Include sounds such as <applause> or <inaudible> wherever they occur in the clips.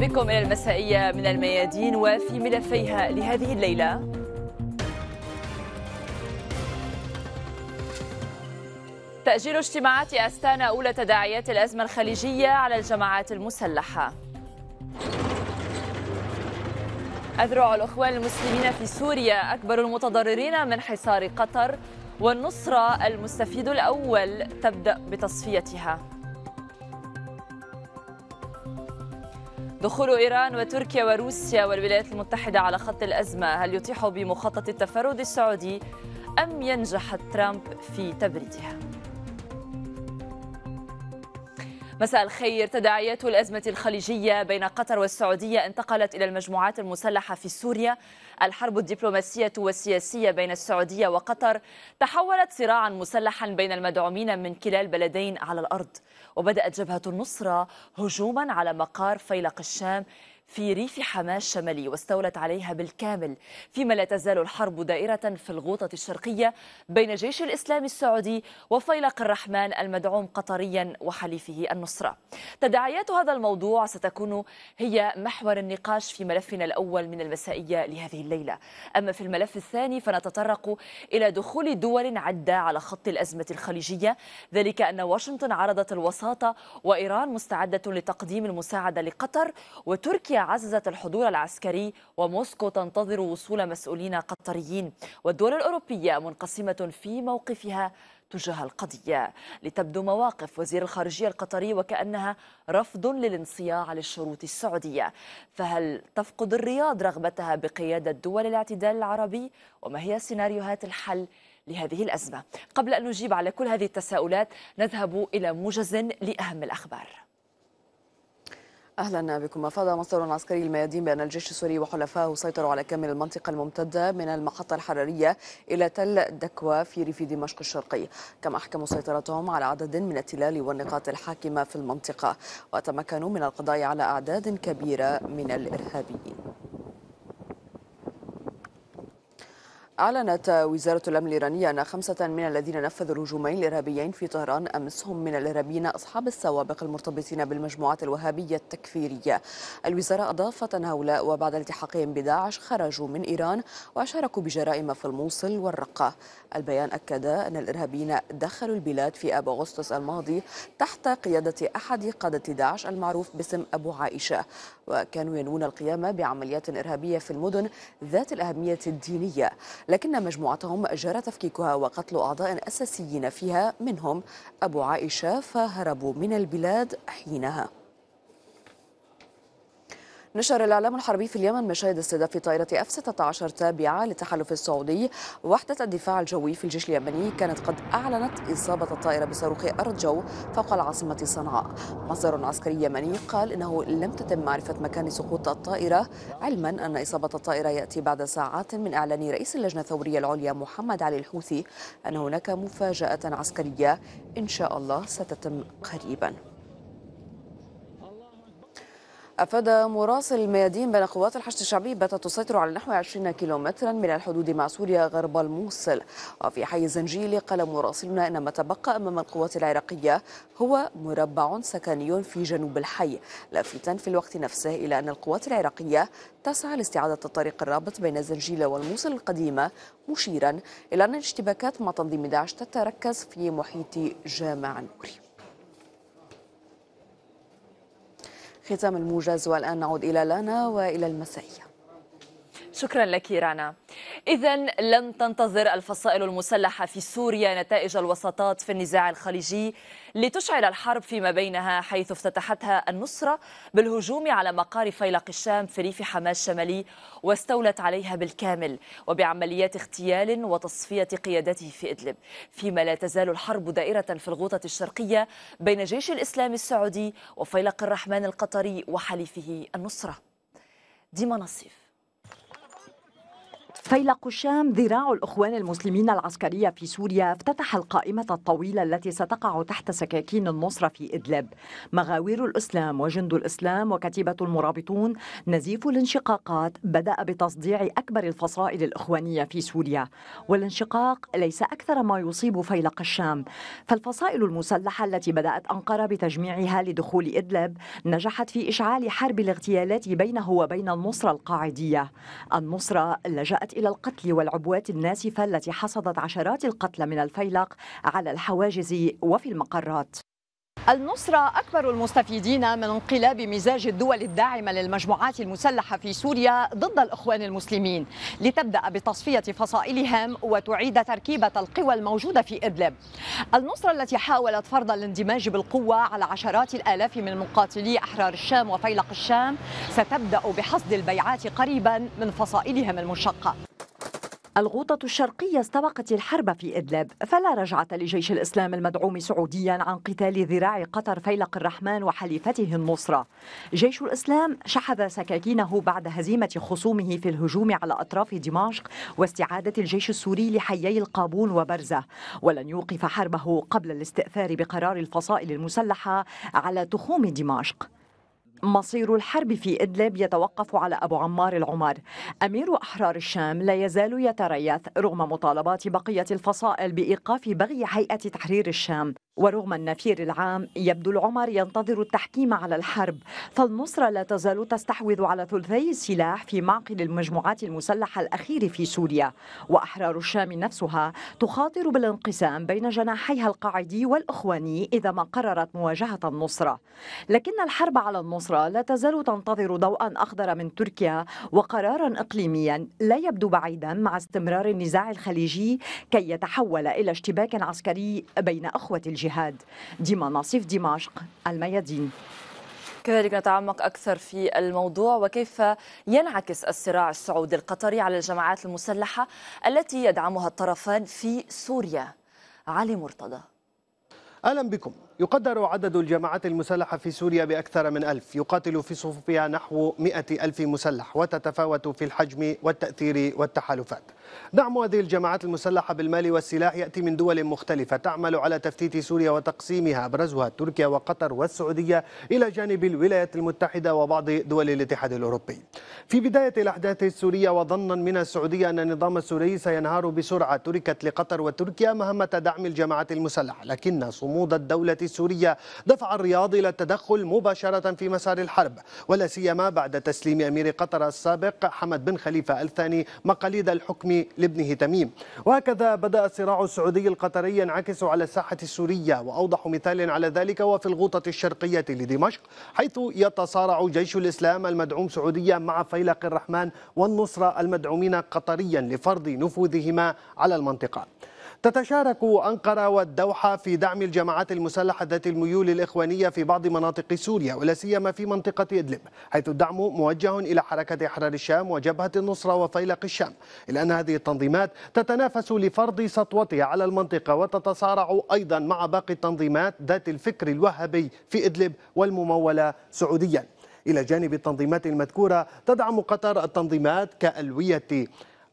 بكم إلى المسائية من الميادين وفي ملفيها لهذه الليلة تأجيل اجتماعات أستانا أولى تداعيات الأزمة الخليجية على الجماعات المسلحة أذرع الأخوان المسلمين في سوريا أكبر المتضررين من حصار قطر والنصرة المستفيد الأول تبدأ بتصفيتها دخول إيران وتركيا وروسيا والولايات المتحدة على خط الأزمة هل يطيح بمخطط التفرد السعودي أم ينجح ترامب في تبريدها؟ مساء الخير تداعيات الأزمة الخليجية بين قطر والسعودية انتقلت إلى المجموعات المسلحة في سوريا الحرب الدبلوماسية والسياسية بين السعودية وقطر تحولت صراعا مسلحا بين المدعومين من كلا البلدين على الأرض وبدأت جبهة النصرة هجوما على مقار فيلق الشام في ريف حماه الشمالي واستولت عليها بالكامل فيما لا تزال الحرب دائرة في الغوطة الشرقية بين جيش الإسلام السعودي وفيلق الرحمن المدعوم قطريا وحليفه النصرة تداعيات هذا الموضوع ستكون هي محور النقاش في ملفنا الأول من المسائية لهذه الليلة أما في الملف الثاني فنتطرق إلى دخول دول عدة على خط الأزمة الخليجية ذلك أن واشنطن عرضت الوساطة وإيران مستعدة لتقديم المساعدة لقطر وتركيا عززت الحضور العسكري وموسكو تنتظر وصول مسؤولين قطريين والدول الأوروبية منقسمة في موقفها تجاه القضية لتبدو مواقف وزير الخارجية القطري وكأنها رفض للانصياع للشروط السعودية فهل تفقد الرياض رغبتها بقيادة دول الاعتدال العربي وما هي سيناريوهات الحل لهذه الأزمة قبل أن نجيب على كل هذه التساؤلات نذهب إلى موجز لأهم الأخبار أهلا بكم أفاد مصدر عسكري الميادين بأن الجيش السوري وحلفائه سيطروا على كامل المنطقة الممتدة من المحطة الحرارية إلى تل دكوى في ريف دمشق الشرقي كما أحكموا سيطرتهم على عدد من التلال والنقاط الحاكمة في المنطقة وتمكنوا من القضاء على أعداد كبيرة من الإرهابيين أعلنت وزارة الأمن الإيرانية أن خمسة من الذين نفذوا الهجومين الإرهابيين في طهران أمس هم من الإرهابيين أصحاب السوابق المرتبطين بالمجموعات الوهابية التكفيرية. الوزارة أضافت أن هؤلاء وبعد التحاقهم بداعش خرجوا من إيران وشاركوا بجرائم في الموصل والرقة. البيان أكد أن الإرهابيين دخلوا البلاد في آب أغسطس الماضي تحت قيادة أحد قادة داعش المعروف باسم أبو عائشة وكانوا ينوون القيام بعمليات إرهابية في المدن ذات الأهمية الدينية. لكن مجموعتهم جرى تفكيكها وقتل أعضاء أساسيين فيها منهم أبو عائشة فهربوا من البلاد حينها نشر الإعلام الحربي في اليمن مشاهد استهداف طائرة اف 16 تابعة للتحالف السعودي وحدة الدفاع الجوي في الجيش اليمني كانت قد أعلنت إصابة الطائرة بصاروخ أرض جو فوق العاصمة صنعاء مصدر عسكري يمني قال إنه لم تتم معرفة مكان سقوط الطائرة علما أن إصابة الطائرة يأتي بعد ساعات من إعلان رئيس اللجنة الثورية العليا محمد علي الحوثي أن هناك مفاجأة عسكرية إن شاء الله ستتم قريبا أفاد مراسل الميادين بأن قوات الحشد الشعبي باتت تسيطر على نحو 20 كيلومترا من الحدود مع سوريا غرب الموصل وفي حي زنجيل قال مراسلنا أن ما تبقى أمام القوات العراقية هو مربع سكني في جنوب الحي لافتا في الوقت نفسه إلى أن القوات العراقية تسعى لاستعادة الطريق الرابط بين زنجيل والموصل القديمة مشيرا إلى أن الاشتباكات مع تنظيم داعش تتركز في محيط جامع نوري ختام الموجز والآن نعود إلى لانا وإلى المسائية شكرا لك رانا إذا لن تنتظر الفصائل المسلحة في سوريا نتائج الوساطات في النزاع الخليجي لتشعل الحرب فيما بينها حيث افتتحتها النصرة بالهجوم على مقار فيلق الشام في ريف حماه الشمالي واستولت عليها بالكامل وبعمليات اغتيال وتصفية قيادته في إدلب فيما لا تزال الحرب دائرة في الغوطة الشرقية بين جيش الإسلام السعودي وفيلق الرحمن القطري وحليفه النصرة ديما نصيف فيلق الشام ذراع الإخوان المسلمين العسكرية في سوريا افتتح القائمة الطويلة التي ستقع تحت سكاكين النصرة في إدلب مغاوير الإسلام وجند الإسلام وكتيبة المرابطون نزيف الانشقاقات بدأ بتصديع أكبر الفصائل الإخوانية في سوريا والانشقاق ليس أكثر ما يصيب فيلق الشام فالفصائل المسلحة التي بدأت أنقرة بتجميعها لدخول إدلب نجحت في إشعال حرب الاغتيالات بينه وبين النصرة القاعدية النصرة لجأت إلى القتل والعبوات الناسفة التي حصدت عشرات القتلى من الفيلق على الحواجز وفي المقرات النصرة أكبر المستفيدين من انقلاب مزاج الدول الداعمة للمجموعات المسلحة في سوريا ضد الإخوان المسلمين لتبدأ بتصفية فصائلهم وتعيد تركيبة القوى الموجودة في إدلب النصرة التي حاولت فرض الاندماج بالقوة على عشرات الآلاف من مقاتلي أحرار الشام وفيلق الشام ستبدأ بحصد البيعات قريبا من فصائلهم المنشقة الغوطة الشرقية استبقت الحرب في إدلب فلا رجعة لجيش الإسلام المدعوم سعوديا عن قتال ذراع قطر فيلق الرحمن وحليفته النصرة جيش الإسلام شحذ سكاكينه بعد هزيمة خصومه في الهجوم على أطراف دمشق واستعادة الجيش السوري لحيي القابون وبرزة ولن يوقف حربه قبل الاستئثار بقرار الفصائل المسلحة على تخوم دمشق مصير الحرب في إدلب يتوقف على أبو عمار العمر أمير أحرار الشام لا يزال يتريث رغم مطالبات بقية الفصائل بإيقاف بغي هيئة تحرير الشام ورغم النفير العام يبدو العمر ينتظر التحكيم على الحرب فالنصرة لا تزال تستحوذ على ثلثي السلاح في معقل المجموعات المسلحة الأخير في سوريا وأحرار الشام نفسها تخاطر بالانقسام بين جناحيها القاعدي والإخواني إذا ما قررت مواجهة النصرة لكن الحرب على النصرة لا تزال تنتظر ضوءا أخضر من تركيا وقرارا إقليميا لا يبدو بعيدا مع استمرار النزاع الخليجي كي يتحول إلى اشتباك عسكري بين أخوة الجيش الجهاد ديما ناصف دمشق الميادين كذلك نتعمق أكثر في الموضوع وكيف ينعكس الصراع السعودي القطري على الجماعات المسلحة التي يدعمها الطرفان في سوريا علي مرتضى أهلا بكم يقدر عدد الجماعات المسلحة في سوريا بأكثر من ألف يقاتل في صفوفها نحو مئة ألف مسلح وتتفاوت في الحجم والتأثير والتحالفات دعم هذه الجماعات المسلحة بالمال والسلاح يأتي من دول مختلفة تعمل على تفتيت سوريا وتقسيمها أبرزها تركيا وقطر والسعودية إلى جانب الولايات المتحدة وبعض دول الاتحاد الأوروبي في بداية الأحداث السورية وظنا من السعودية أن النظام السوري سينهار بسرعة تركت لقطر وتركيا مهمة دعم الجماعات المسلحة لكن صمود الدولة السورية دفع الرياض إلى التدخل مباشرة في مسار الحرب ولا سيما بعد تسليم أمير قطر السابق حمد بن خليفة الثاني مقاليد الحكم لابنه تميم وهكذا بدأ الصراع السعودي القطري ينعكس على الساحة السورية وأوضح مثال على ذلك وفي الغوطة الشرقية لدمشق حيث يتصارع جيش الإسلام المدعوم سعوديا مع فيلق الرحمن والنصرة المدعومين قطريا لفرض نفوذهما على المنطقة تتشارك أنقرة والدوحة في دعم الجماعات المسلحة ذات الميول الإخوانية في بعض مناطق سوريا ولا سيما في منطقة إدلب حيث الدعم موجه إلى حركة إحرار الشام وجبهة النصرة وفيلق الشام إلا أن هذه التنظيمات تتنافس لفرض سطوتها على المنطقة وتتصارع أيضا مع باقي التنظيمات ذات الفكر الوهابي في إدلب والممولة سعوديا إلى جانب التنظيمات المذكورة تدعم قطر التنظيمات كألوية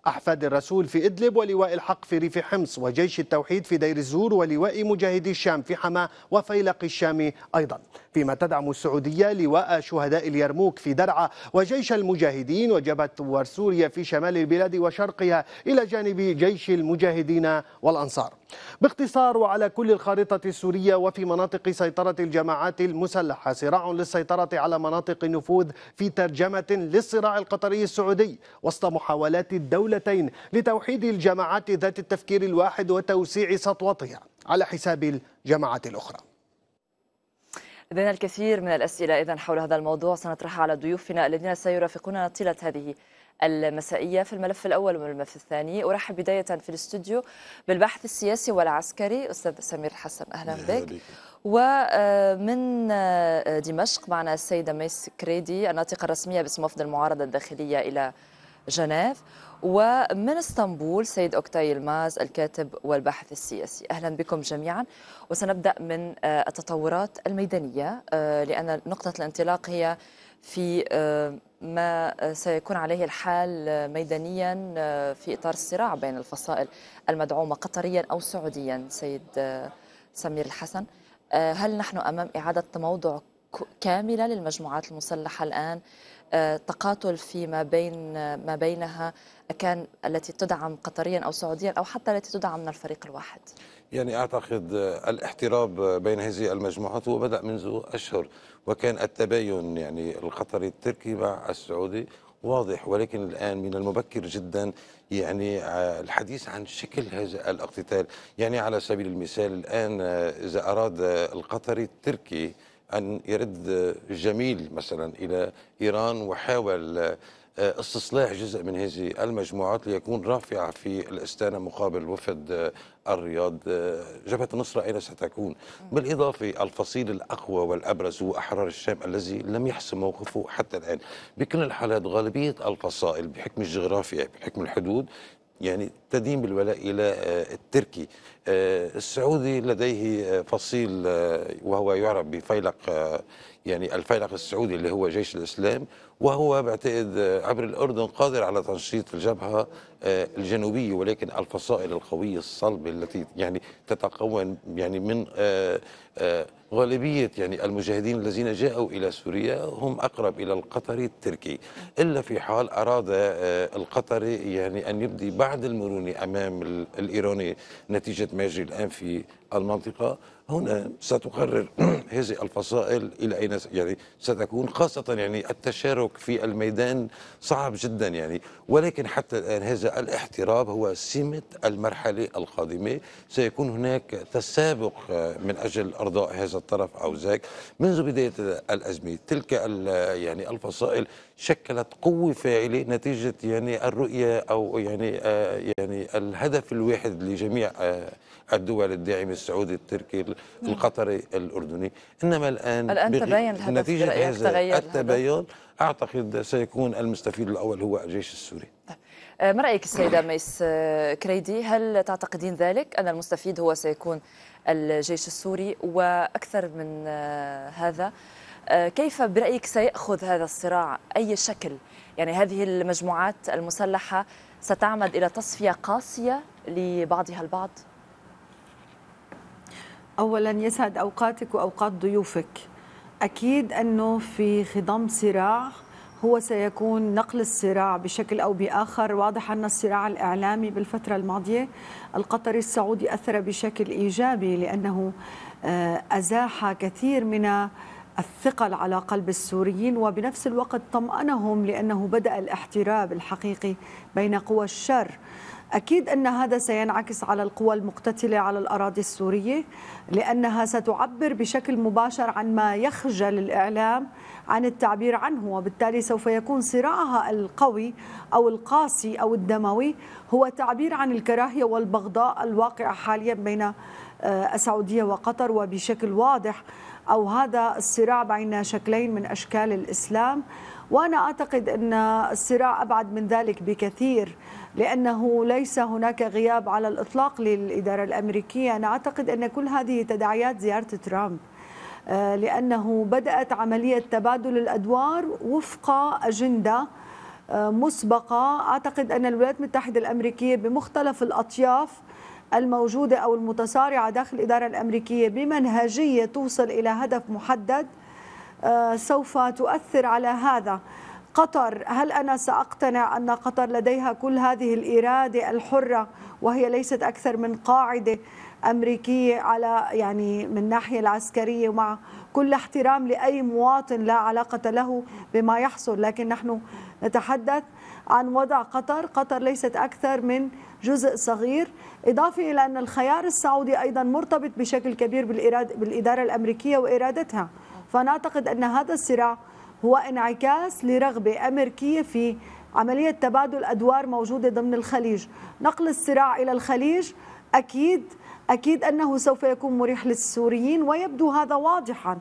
أحفاد الرسول في إدلب ولواء الحق في ريف حمص وجيش التوحيد في دير الزور ولواء مجاهدي الشام في حما وفيلق الشام أيضا فيما تدعم السعودية لواء شهداء اليرموك في درعا وجيش المجاهدين وجبهة ثوار سوريا في شمال البلاد وشرقها إلى جانب جيش المجاهدين والأنصار باختصار وعلى كل الخارطة السورية وفي مناطق سيطرة الجماعات المسلحة صراع للسيطرة على مناطق النفوذ في ترجمة للصراع القطري السعودي وسط محاولات الدولتين لتوحيد الجماعات ذات التفكير الواحد وتوسيع سطوتها على حساب الجماعات الأخرى لدينا الكثير من الأسئلة إذا حول هذا الموضوع سنطرحها على ضيوفنا الذين سيرافقوننا طيلة هذه المسائية في الملف الأول والملف الثاني أرحب بداية في الاستوديو بالباحث السياسي والعسكري أستاذ سمير حسن أهلا بك ومن دمشق معنا السيدة ميس كريدي الناطقة الرسمية باسم وفد المعارضة الداخلية إلى جنيف ومن اسطنبول سيد أوكتاي الماز الكاتب والباحث السياسي أهلا بكم جميعا وسنبدأ من آه، التطورات الميدانية آه، لأن نقطة الانطلاق هي في آه، ما سيكون عليه الحال ميدانيا في إطار الصراع بين الفصائل المدعومة قطريا أو سعوديا سيد سمير الحسن هل نحن أمام إعادة تموضع كاملة للمجموعات المسلحة الآن آه، تقاتل فيما بين ما بينها كان التي تدعم قطريا او سعوديا او حتى التي تدعم من الفريق الواحد يعني اعتقد آه، الاحتراب بين هذه المجموعات هو بدا منذ اشهر وكان التباين يعني القطري التركي مع السعودي واضح ولكن الآن من المبكر جدا يعني آه، الحديث عن شكل هذا الاقتتال يعني على سبيل المثال الآن إذا أراد القطري التركي أن يرد جميل مثلا إلى إيران وحاول آه، استصلاح جزء من هذه المجموعات ليكون رافعة في الاستانة مقابل وفد آه، الرياض آه، جبهة النصرة أين ستكون بالإضافة الفصيل الأقوى والأبرز هو أحرار الشام الذي لم يحسم موقفه حتى الآن بكل الحالات غالبية الفصائل بحكم الجغرافيا بحكم الحدود يعني تدين بالولاء إلى آه، التركي آه، السعودي لديه آه، فصيل وهو يعرف بفيلق يعني الفيلق السعودي اللي هو جيش الإسلام وهو بعتقد عبر الأردن قادر على تنشيط الجبهة آه، الجنوبية ولكن الفصائل القوية الصلبة التي يعني تتكون يعني من آه، آه، غالبية يعني المجاهدين الذين جاءوا إلى سوريا هم أقرب إلى القطري التركي إلا في حال أراد القطري يعني أن يبدي بعض المرونة أمام الإيراني نتيجة ما يجري الآن في المنطقة هنا ستقرر <clears throat> هذه الفصائل الى اين يعني ستكون خاصه يعني التشارك في الميدان صعب جدا يعني ولكن حتى الان هذا الاحتراب هو سمه المرحله القادمه سيكون هناك تسابق آه، من اجل ارضاء هذا الطرف او ذاك منذ بدايه الازمه تلك يعني الفصائل شكلت قوة فاعلة نتيجة يعني الرؤية أو يعني آه يعني الهدف الواحد لجميع آه الدول الداعمة السعودي التركي نعم. القطري الأردني إنما الآن الآن تبين الهدف نتيجة هذا التباين أعتقد سيكون المستفيد الأول هو الجيش السوري نعم. آه، ما رأيك السيدة ميس آه، كريدي هل تعتقدين ذلك أن المستفيد هو سيكون الجيش السوري وأكثر من آه، هذا آه، كيف برأيك سيأخذ هذا الصراع أي شكل؟ يعني هذه المجموعات المسلحة ستعمد إلى تصفية قاسية لبعضها البعض؟ أولا يسعد أوقاتك وأوقات ضيوفك أكيد أنه في خضم صراع هو سيكون نقل الصراع بشكل أو بآخر واضح أن الصراع الإعلامي بالفترة الماضية القطري السعودي أثر بشكل إيجابي لأنه آه، أزاح كثير من الثقل على قلب السوريين وبنفس الوقت طمأنهم لأنه بدأ الاحتراب الحقيقي بين قوى الشر أكيد أن هذا سينعكس على القوى المقتتلة على الأراضي السورية لأنها ستعبر بشكل مباشر عن ما يخجل الإعلام عن التعبير عنه وبالتالي سوف يكون صراعها القوي أو القاسي أو الدموي هو تعبير عن الكراهية والبغضاء الواقعة حاليا بين آه، السعودية وقطر وبشكل واضح أو هذا الصراع بين شكلين من أشكال الإسلام وأنا أعتقد أن الصراع أبعد من ذلك بكثير لأنه ليس هناك غياب على الإطلاق للإدارة الأمريكية أنا أعتقد أن كل هذه تداعيات زيارة ترامب آه، لأنه بدأت عملية تبادل الأدوار وفق أجندة آه، مسبقة أعتقد أن الولايات المتحدة الأمريكية بمختلف الأطياف الموجودة أو المتصارعة داخل الإدارة الأمريكية بمنهجية توصل إلى هدف محدد آه، سوف تؤثر على هذا قطر هل أنا سأقتنع أن قطر لديها كل هذه الإرادة الحرة وهي ليست أكثر من قاعدة أمريكية على يعني من الناحية العسكرية ومع كل احترام لأي مواطن لا علاقة له بما يحصل لكن نحن نتحدث عن وضع قطر قطر ليست أكثر من جزء صغير إضافة إلى أن الخيار السعودي أيضا مرتبط بشكل كبير بالإدارة الأمريكية وإرادتها فنعتقد أن هذا الصراع هو انعكاس لرغبة أمريكية في عملية تبادل أدوار موجودة ضمن الخليج نقل الصراع إلى الخليج أكيد أكيد أنه سوف يكون مريح للسوريين ويبدو هذا واضحا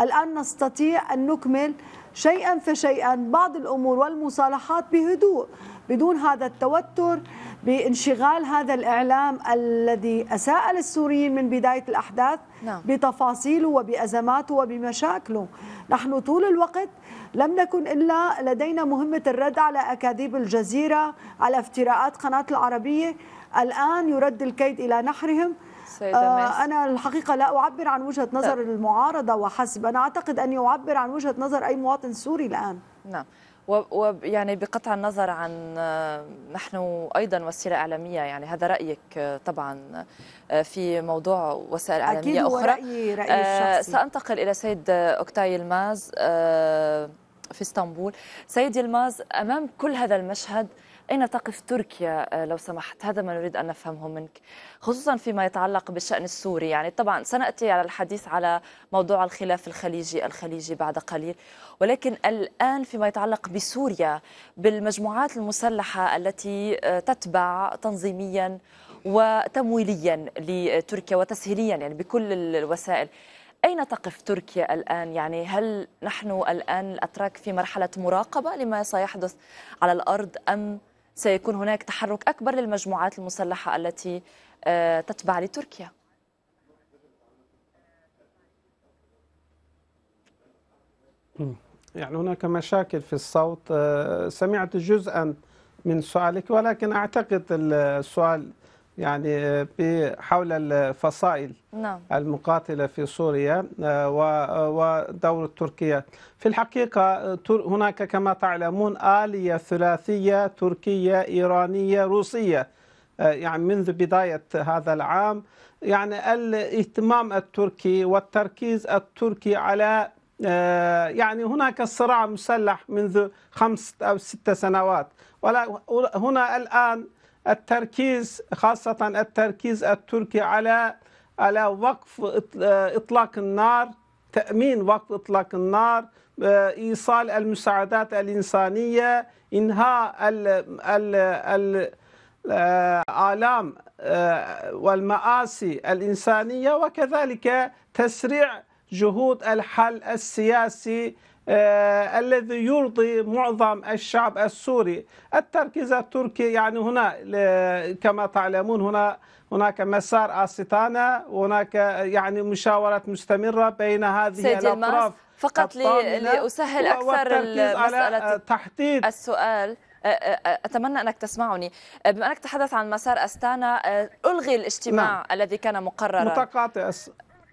الآن نستطيع أن نكمل شيئا فشيئا بعض الأمور والمصالحات بهدوء بدون هذا التوتر بانشغال هذا الإعلام الذي أساء للسوريين من بداية الأحداث نعم. بتفاصيله وبأزماته وبمشاكله نحن طول الوقت لم نكن إلا لدينا مهمة الرد على أكاذيب الجزيرة على افتراءات قناة العربية الآن يرد الكيد إلى نحرهم آه، أنا الحقيقة لا أعبر عن وجهة طيب. نظر المعارضة وحسب أنا أعتقد أني أعبر عن وجهة نظر أي مواطن سوري الآن نعم ويعني بقطع النظر عن آه، نحن ايضا وسيله اعلاميه يعني هذا رايك آه، طبعا في موضوع وسائل اعلاميه اخرى أكيد رأيي رأيي الشخصي. سانتقل الى سيد اوكتاي الماز في اسطنبول سيد يلماز أمام كل هذا المشهد أين تقف تركيا آه، لو سمحت هذا ما نريد أن نفهمه منك خصوصا فيما يتعلق بالشأن السوري يعني طبعا سنأتي على الحديث على موضوع الخلاف الخليجي الخليجي بعد قليل ولكن الآن فيما يتعلق بسوريا بالمجموعات المسلحة التي آه، تتبع تنظيميا وتمويليا لتركيا وتسهيليا يعني بكل الوسائل أين تقف تركيا الآن؟ يعني هل نحن الآن الأتراك في مرحلة مراقبة لما سيحدث على الأرض أم سيكون هناك تحرك أكبر للمجموعات المسلحة التي آه، تتبع لتركيا؟ يعني هناك مشاكل في الصوت آه، سمعت جزءا من سؤالك ولكن أعتقد السؤال يعني حول الفصائل نعم. المقاتلة في سوريا آه، آه، ودور تركيا في الحقيقة آه، هناك كما تعلمون آلية ثلاثية تركية إيرانية روسية يعني منذ بداية هذا العام يعني الاهتمام التركي والتركيز التركي على يعني هناك صراع مسلح منذ خمس أو ست سنوات ولا هنا الآن التركيز خاصة التركيز التركي على على وقف إطلاق النار تأمين وقف إطلاق النار آه، إيصال المساعدات الإنسانية إنهاء ال ال آه، آلام آه، والمآسي الإنسانية وكذلك تسريع جهود الحل السياسي آه، الذي يرضي معظم الشعب السوري التركيز التركي يعني هنا كما تعلمون هنا هناك مسار آستانة هناك يعني مشاورة مستمرة بين هذه الأطراف فقط لأسهل أكثر المسألة تحديد السؤال آه، آه، أتمنى أنك تسمعني بما أنك تحدث عن مسار أستانا ألغي الاجتماع نعم. الذي كان مقررا متقاطع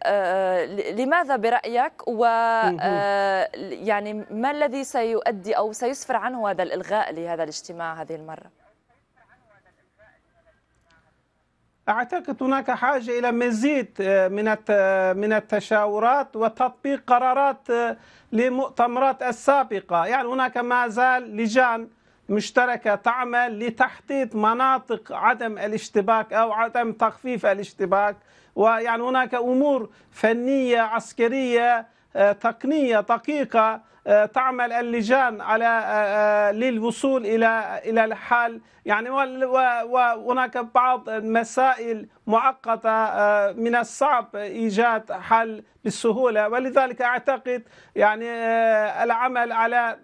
آه، لماذا برأيك و آه، يعني ما الذي سيؤدي أو سيسفر عنه هذا الإلغاء لهذا الاجتماع هذه المرة؟ اعتقد هناك حاجه الى مزيد آه، من من التشاورات وتطبيق قرارات لمؤتمرات السابقه، يعني هناك ما زال لجان مشتركه تعمل لتحديد مناطق عدم الاشتباك او عدم تخفيف الاشتباك ويعني هناك امور فنيه عسكريه آه، تقنيه دقيقه آه، تعمل اللجان على آه، للوصول الى الى الحل يعني وهناك بعض المسائل معقده من الصعب ايجاد حل بالسهوله ولذلك اعتقد يعني العمل على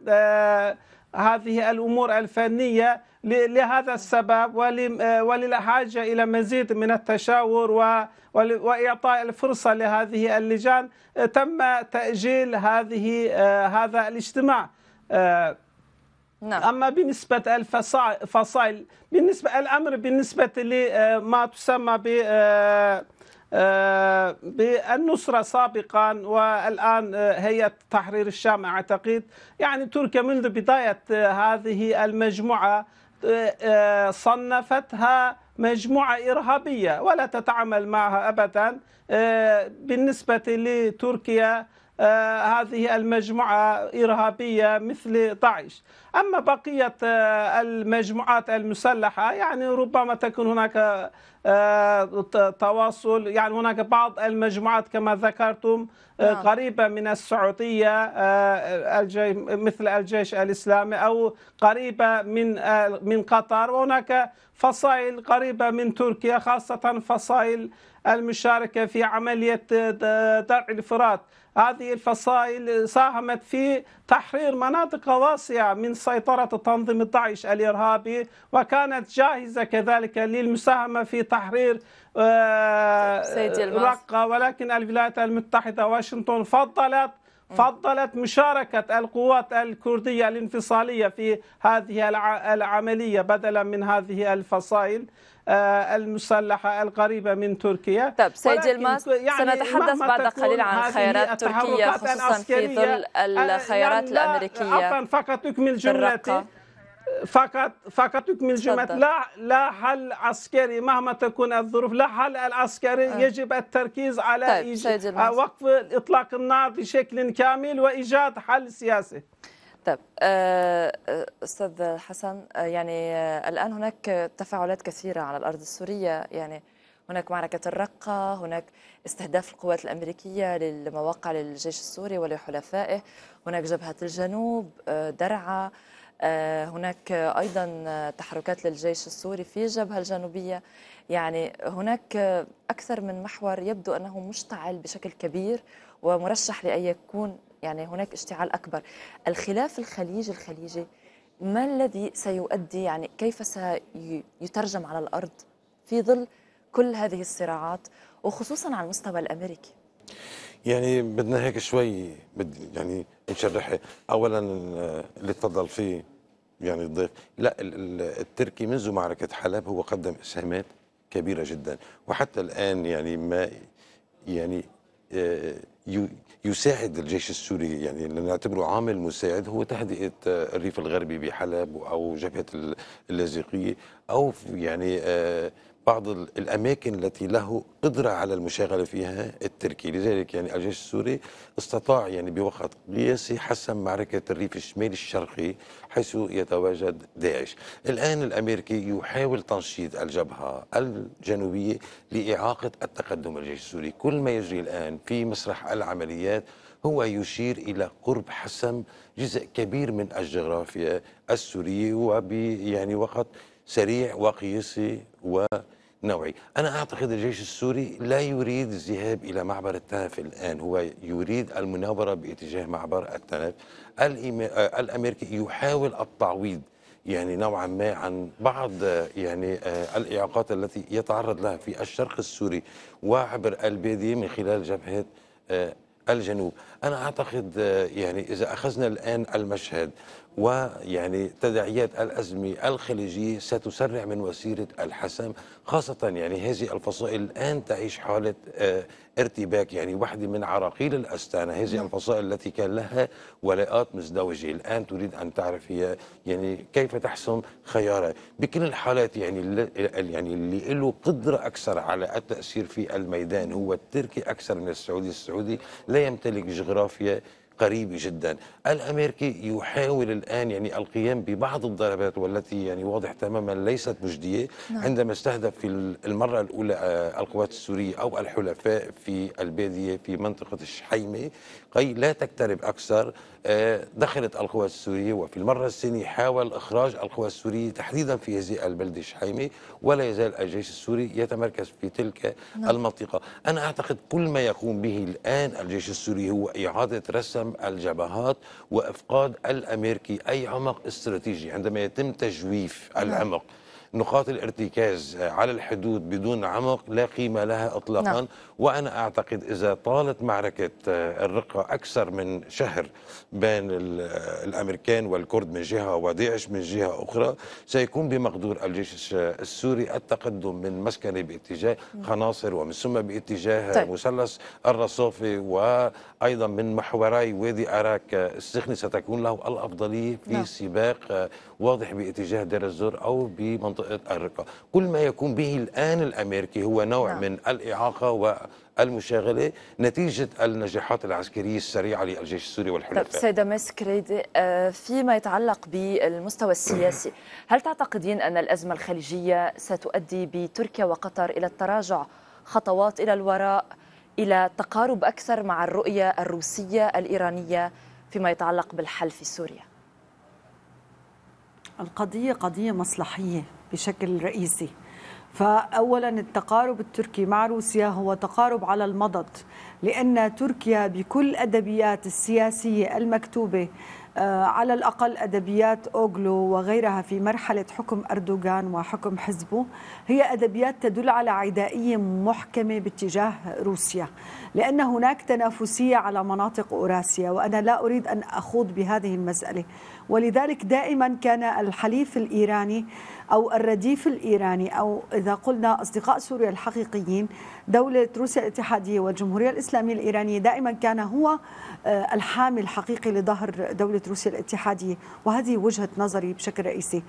هذه الامور الفنيه لهذا السبب آه، وللحاجة إلى مزيد من التشاور وإعطاء الفرصة لهذه اللجان آه، تم تأجيل هذه آه، هذا الاجتماع نعم. أما بالنسبة الفصائل بالنسبة الأمر بالنسبة لما تسمى ب بالنصرة سابقا والآن هيئة تحرير الشام أعتقد يعني تركيا منذ بداية هذه المجموعة صنفتها مجموعة إرهابية ولا تتعامل معها أبدا آه، بالنسبة لتركيا آه، هذه المجموعة إرهابية مثل داعش أما بقية آه، المجموعات المسلحة يعني ربما تكون هناك آه، تواصل يعني هناك بعض المجموعات كما ذكرتم نعم. قريبة من السعودية مثل الجيش الإسلامي أو قريبة من من قطر وهناك فصائل قريبة من تركيا خاصة فصائل المشاركة في عملية درع الفرات هذه الفصائل ساهمت في تحرير مناطق واسعة من سيطرة تنظيم داعش الإرهابي وكانت جاهزة كذلك للمساهمة في تحرير آه، رقة ولكن الولايات المتحدة واشنطن فضلت فضلت مشاركة القوات الكردية الانفصالية في هذه العملية بدلا من هذه الفصائل آه، المسلحة القريبة من تركيا طيب سيد جلماس يعني سنتحدث بعد قليل عن خيارات تركيا خصوصا في ظل آه، الخيارات يعني الأمريكية عفوا فقط أكمل جملتي فقط فقط تكمل جمله لا لا حل عسكري مهما تكون الظروف لا حل العسكري أه. يجب التركيز على طيب. آه، وقف إطلاق النار بشكل كامل وإيجاد حل سياسي طيب آه، آه، استاذ حسن يعني الان هناك تفاعلات كثيره على الارض السوريه يعني هناك معركه الرقه هناك استهداف القوات الامريكيه للمواقع للجيش السوري ولحلفائه هناك جبهه الجنوب درعا آه، هناك أيضا تحركات للجيش السوري في الجبهة الجنوبية يعني هناك أكثر من محور يبدو أنه مشتعل بشكل كبير ومرشح لأن يكون يعني هناك اشتعال أكبر الخلاف الخليجي الخليجي ما الذي سيؤدي يعني كيف سيترجم على الأرض في ظل كل هذه الصراعات وخصوصا على المستوى الأمريكي يعني بدنا هيك شوي بد يعني نشرحها اولا اللي تفضل فيه يعني الضيف لا التركي منذ معركه حلب هو قدم اسهامات كبيره جدا وحتى الان يعني ما يعني آه، يساعد الجيش السوري يعني اللي نعتبره عامل مساعد هو تهدئه آه، الريف الغربي بحلب او جبهه اللاذقيه او يعني آه، بعض الأماكن التي له قدرة على المشاغلة فيها التركي لذلك يعني الجيش السوري استطاع يعني بوقت قياسي حسم معركة الريف الشمالي الشرقي حيث يتواجد داعش الآن الأمريكي يحاول تنشيط الجبهة الجنوبية لإعاقة التقدم الجيش السوري كل ما يجري الآن في مسرح العمليات هو يشير إلى قرب حسم جزء كبير من الجغرافيا السورية وب يعني وقت سريع وقياسي و نوعي أنا أعتقد الجيش السوري لا يريد الذهاب إلى معبر التنف الآن هو يريد المناورة باتجاه معبر التنف آه، الأمريكي يحاول التعويض يعني نوعا ما عن بعض يعني آه، الإعاقات التي يتعرض لها في الشرق السوري وعبر البادية من خلال جبهات آه، الجنوب أنا أعتقد يعني إذا أخذنا الآن المشهد ويعني تداعيات الأزمة الخليجية ستسرع من وسيرة الحسم خاصة يعني هذه الفصائل الآن تعيش حالة آه، ارتباك يعني واحدة من عراقيل الأستانة هذه نعم. الفصائل التي كان لها ولاءات مزدوجة الآن تريد أن تعرف هي يعني كيف تحسم خيارها بكل الحالات يعني اللي يعني اللي له قدرة أكثر على التأثير في الميدان هو التركي أكثر من السعودي السعودي لا يمتلك جغرافيا قريب جدا الأمريكي يحاول الآن يعني القيام ببعض الضربات والتي يعني واضح تماما ليست مجدية نعم. عندما استهدف في المرة الأولى آه، القوات السورية أو الحلفاء في البادية في منطقة الشحيمة كي لا تقترب أكثر آه، دخلت القوى السورية وفي المرة الثانية حاول إخراج القوى السورية تحديدا في هذه البلدة الشحيمة ولا يزال الجيش السوري يتمركز في تلك نعم. المنطقة أنا أعتقد كل ما يقوم به الآن الجيش السوري هو إعادة رسم الجبهات وإفقاد الأمريكي أي عمق استراتيجي عندما يتم تجويف نعم. العمق نعم. نقاط الارتكاز على الحدود بدون عمق لا قيمة لها إطلاقا نعم. وأنا أعتقد إذا طالت معركة آه، الرقة أكثر من شهر بين آه، الأمريكان والكرد من جهة وداعش من جهة أخرى سيكون بمقدور الجيش السوري التقدم من مسكنه باتجاه خناصر ومن ثم باتجاه طيب. مثلث الرصافي وأيضا من محوري وادي أراك السخنة ستكون له الأفضلية في نعم. سباق آه، واضح باتجاه دير الزور أو بمنطقة الرقة كل ما يقوم به الآن الأمريكي هو نوع نعم. من الإعاقة و المشاغلة نتيجة النجاحات العسكرية السريعة للجيش السوري والحلفاء سيدة ميس كريدي آه، فيما يتعلق بالمستوى السياسي <clears throat> هل تعتقدين أن الأزمة الخليجية ستؤدي بتركيا وقطر إلى التراجع خطوات إلى الوراء إلى تقارب أكثر مع الرؤية الروسية الإيرانية فيما يتعلق بالحل في سوريا القضية قضية مصلحية بشكل رئيسي فأولا التقارب التركي مع روسيا هو تقارب على المضض لأن تركيا بكل أدبيات السياسية المكتوبة آه، على الأقل أدبيات أوغلو وغيرها في مرحلة حكم أردوغان وحكم حزبه هي أدبيات تدل على عدائية محكمة باتجاه روسيا لأن هناك تنافسية على مناطق أوراسيا وأنا لا أريد أن أخوض بهذه المسألة ولذلك دائما كان الحليف الإيراني أو الرديف الإيراني أو إذا قلنا أصدقاء سوريا الحقيقيين دولة روسيا الاتحادية والجمهورية الإسلامية الإيرانية دائما كان هو آه، الحامي الحقيقي لظهر دولة روسيا الاتحادية وهذه وجهة نظري بشكل رئيسي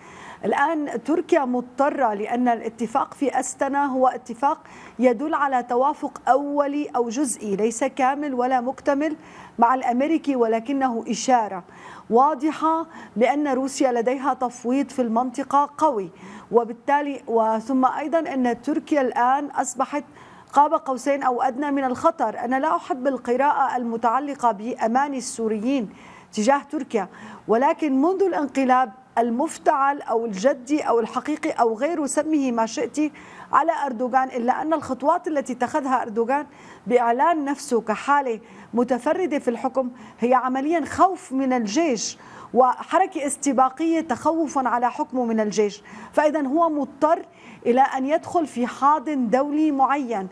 الآن تركيا مضطرة لأن الاتفاق في أستنا هو اتفاق يدل على توافق أولي أو جزئي ليس كامل ولا مكتمل مع الأمريكي ولكنه إشارة واضحة بأن روسيا لديها تفويض في المنطقة قوي وبالتالي وثم أيضا أن تركيا الآن أصبحت قاب قوسين أو أدنى من الخطر أنا لا أحب القراءة المتعلقة بأمان السوريين تجاه تركيا ولكن منذ الانقلاب المفتعل أو الجدي أو الحقيقي أو غيره سميه ما شئت على أردوغان إلا أن الخطوات التي اتخذها أردوغان بإعلان نفسه كحالة متفردة في الحكم هي عمليا خوف من الجيش وحركة استباقية تخوفا على حكمه من الجيش فإذا هو مضطر إلى أن يدخل في حاضن دولي معين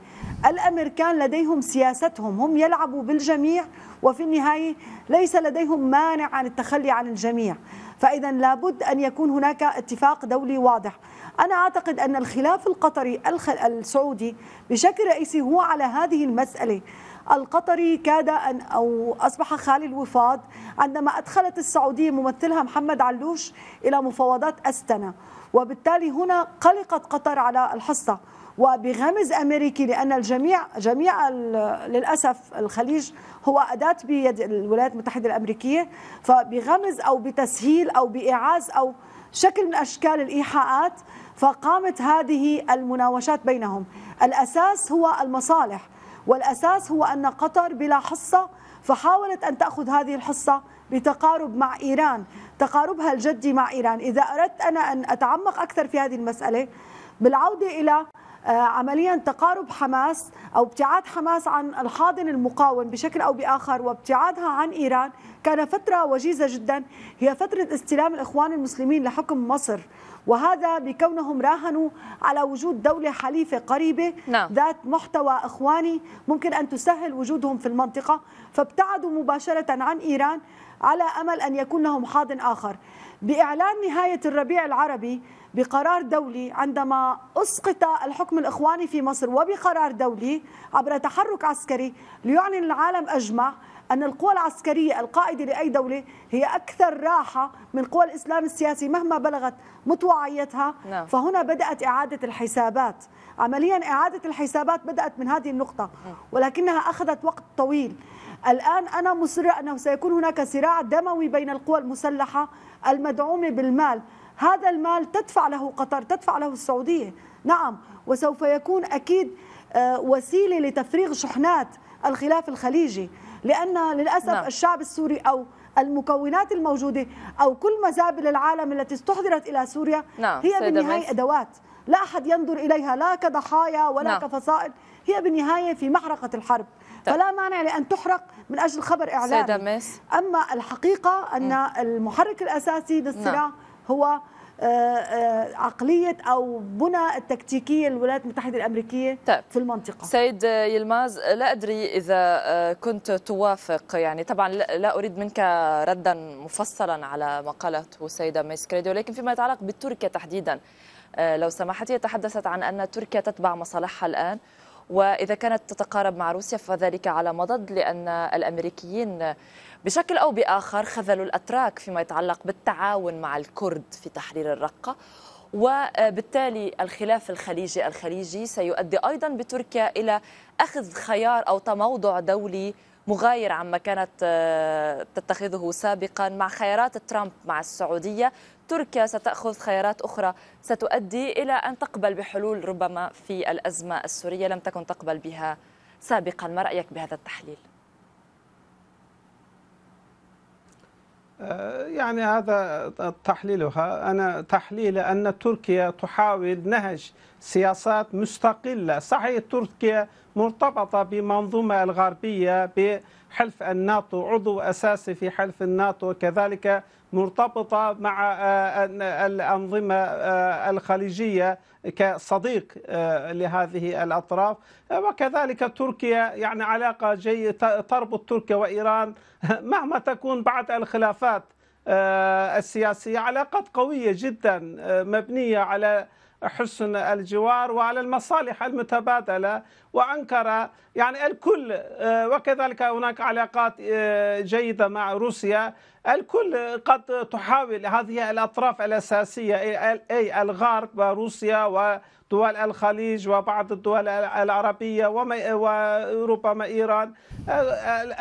الأمريكان لديهم سياستهم هم يلعبوا بالجميع وفي النهاية ليس لديهم مانع عن التخلي عن الجميع فإذا لابد أن يكون هناك اتفاق دولي واضح أنا أعتقد أن الخلاف القطري السعودي بشكل رئيسي هو على هذه المسألة القطري كاد أن أو أصبح خالي الوفاض عندما أدخلت السعودية ممثلها محمد علوش إلى مفاوضات أستنا وبالتالي هنا قلقت قطر على الحصة وبغمز امريكي لان الجميع جميع للاسف الخليج هو اداه بيد الولايات المتحده الامريكيه فبغمز او بتسهيل او بايعاز او شكل من اشكال الايحاءات فقامت هذه المناوشات بينهم الاساس هو المصالح والأساس هو أن قطر بلا حصة فحاولت أن تأخذ هذه الحصة بتقارب مع إيران تقاربها الجدي مع إيران إذا أردت أنا أن أتعمق أكثر في هذه المسألة بالعودة إلى آه، عمليا تقارب حماس او ابتعاد حماس عن الحاضن المقاوم بشكل او باخر وابتعادها عن ايران كان فتره وجيزه جدا هي فتره استلام الاخوان المسلمين لحكم مصر وهذا بكونهم راهنوا على وجود دولة حليفة قريبة نعم. ذات محتوى إخواني ممكن أن تسهل وجودهم في المنطقة فابتعدوا مباشرة عن إيران على أمل أن يكون لهم حاضن آخر بإعلان نهاية الربيع العربي بقرار دولي عندما أسقط الحكم الإخواني في مصر وبقرار دولي عبر تحرك عسكري ليعلن العالم أجمع أن القوى العسكرية القائدة لأي دولة هي أكثر راحة من قوى الإسلام السياسي مهما بلغت مطوعيتها نعم. فهنا بدأت إعادة الحسابات عمليا إعادة الحسابات بدأت من هذه النقطة ولكنها أخذت وقت طويل الآن أنا مصرة أنه سيكون هناك صراع دموي بين القوى المسلحة المدعومة بالمال هذا المال تدفع له قطر تدفع له السعودية نعم وسوف يكون أكيد آه، وسيلة لتفريغ شحنات الخلاف الخليجي لأن للأسف نعم. الشعب السوري أو المكونات الموجودة أو كل مزابل العالم التي استحضرت إلى سوريا نعم. هي بالنهاية أدوات لا أحد ينظر إليها لا كضحايا ولا نعم. كفصائل هي بالنهاية في محرقة الحرب طيب. فلا مانع لأن تحرق من أجل خبر إعلامي أما الحقيقة أن م. نعم. المحرك الأساسي للصراع نعم. هو آه، آه، عقليه او بنى التكتيكيه للولايات المتحده الامريكيه طيب. في المنطقه سيد يلماز لا ادري اذا آه، كنت توافق يعني طبعا لا اريد منك ردا مفصلا على ما قالته السيده ميس كريدي ولكن فيما يتعلق بتركيا تحديدا لو سمحت هي تحدثت عن ان تركيا تتبع مصالحها الان واذا كانت تتقارب مع روسيا فذلك على مضض لان الامريكيين بشكل أو بآخر خذلوا الأتراك فيما يتعلق بالتعاون مع الكرد في تحرير الرقة وبالتالي الخلاف الخليجي الخليجي سيؤدي أيضا بتركيا إلى أخذ خيار أو تموضع دولي مغاير عما كانت آه، تتخذه سابقا مع خيارات ترامب مع السعودية تركيا ستأخذ خيارات أخرى ستؤدي إلى أن تقبل بحلول ربما في الأزمة السورية لم تكن تقبل بها سابقا ما رأيك بهذا التحليل؟ آه، يعني هذا تحليلها أنا تحليل أن تركيا تحاول نهج سياسات مستقلة صحيح تركيا مرتبطة بمنظومة الغربية بحلف الناتو عضو أساسي في حلف الناتو وكذلك مرتبطة مع آه، آه، الأنظمة الخليجية كصديق آه، لهذه الأطراف آه، وكذلك تركيا يعني علاقة جيدة تربط تركيا وإيران <laughs> مهما تكون بعد الخلافات آه، السياسية علاقات قوية جدا مبنية على حسن الجوار وعلى المصالح المتبادله وانكر يعني الكل آه، وكذلك هناك علاقات آه، جيده مع روسيا الكل قد تحاول هذه الاطراف الاساسيه اي إيه، إيه، الغرب وروسيا و دول الخليج وبعض الدول العربية وربما إيران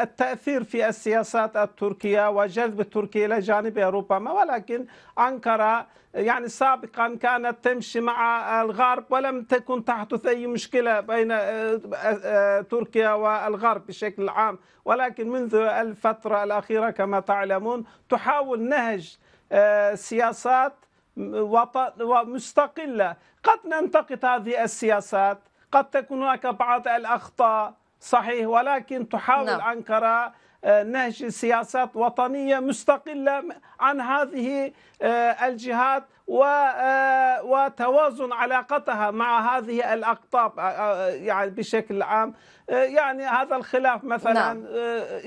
التأثير في السياسات التركية وجذب تركيا إلى جانبها ربما ولكن أنقرة يعني سابقا كانت تمشي مع الغرب ولم تكن تحدث أي مشكلة بين آه، آه، تركيا والغرب بشكل عام ولكن منذ الفترة الأخيرة كما تعلمون تحاول نهج آه، سياسات ومستقلة قد ننتقد هذه السياسات قد تكون هناك بعض الأخطاء صحيح ولكن تحاول نعم. أنقرة آه، نهج سياسات وطنية مستقلة عن هذه آه، الجهات آه، وتوازن علاقتها مع هذه الاقطاب آه، آه، يعني بشكل عام يعني هذا الخلاف مثلا نعم.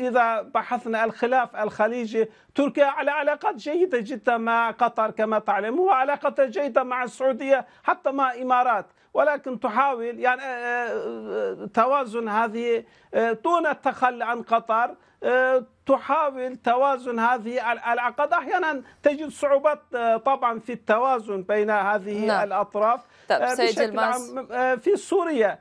اذا بحثنا الخلاف الخليجي تركيا على علاقات جيده جدا مع قطر كما تعلم وعلاقه جيده مع السعوديه حتى مع الامارات ولكن تحاول يعني توازن هذه دون التخلي عن قطر تحاول توازن هذه العقد احيانا تجد صعوبات آه، طبعا في التوازن بين هذه نعم. الاطراف طيب بشكل عام آه، في سوريا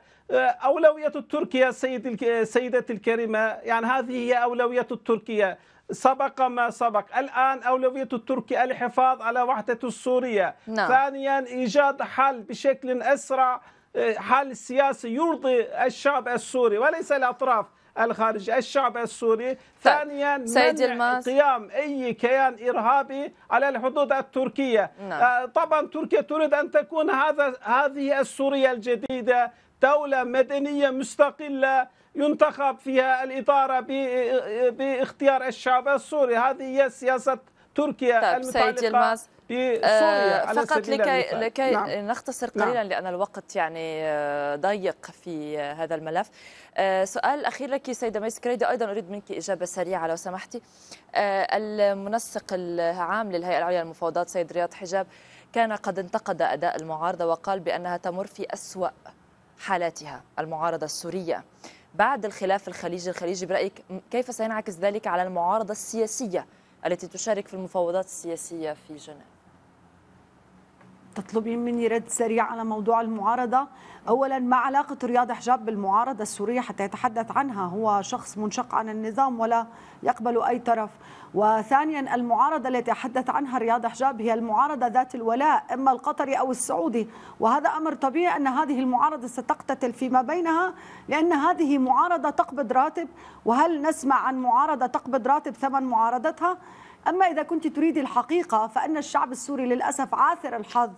أولوية تركيا سيد سيدتي الكريمة يعني هذه هي أولوية تركيا سبق ما سبق الآن أولوية تركيا الحفاظ على وحدة سوريا نعم. ثانيا إيجاد حل بشكل أسرع حل سياسي يرضي الشعب السوري وليس الأطراف الخارجي الشعب السوري طيب، ثانيا منع قيام أي كيان إرهابي على الحدود التركية نعم. آه، طبعا تركيا تريد أن تكون هذا هذه السورية الجديدة دولة مدنية مستقلة ينتخب فيها الإدارة باختيار الشعب السوري هذه هي سياسة تركيا طيب المتعلقة سيد بسوريا آه، على فقط لكي, لكي نعم. نختصر نعم. قليلا نعم. لأن الوقت يعني آه، ضيق في آه، هذا الملف سؤال أخير لك سيدة ميس كريدي أيضا أريد منك إجابة سريعة لو سمحتي المنسق العام للهيئة العليا للمفاوضات سيد رياض حجاب كان قد انتقد أداء المعارضة وقال بأنها تمر في أسوأ حالاتها المعارضة السورية بعد الخلاف الخليجي الخليجي برأيك كيف سينعكس ذلك على المعارضة السياسية التي تشارك في المفاوضات السياسية في جنيف تطلبين مني رد سريع على موضوع المعارضة أولا ما علاقة رياض حجاب بالمعارضة السورية حتى يتحدث عنها هو شخص منشق عن النظام ولا يقبل أي طرف وثانيا المعارضة التي تحدث عنها رياض حجاب هي المعارضة ذات الولاء إما القطري أو السعودي وهذا أمر طبيعي أن هذه المعارضة ستقتتل فيما بينها لأن هذه معارضة تقبض راتب وهل نسمع عن معارضة تقبض راتب ثمن معارضتها أما إذا كنت تريد الحقيقة فأن الشعب السوري للأسف عاثر الحظ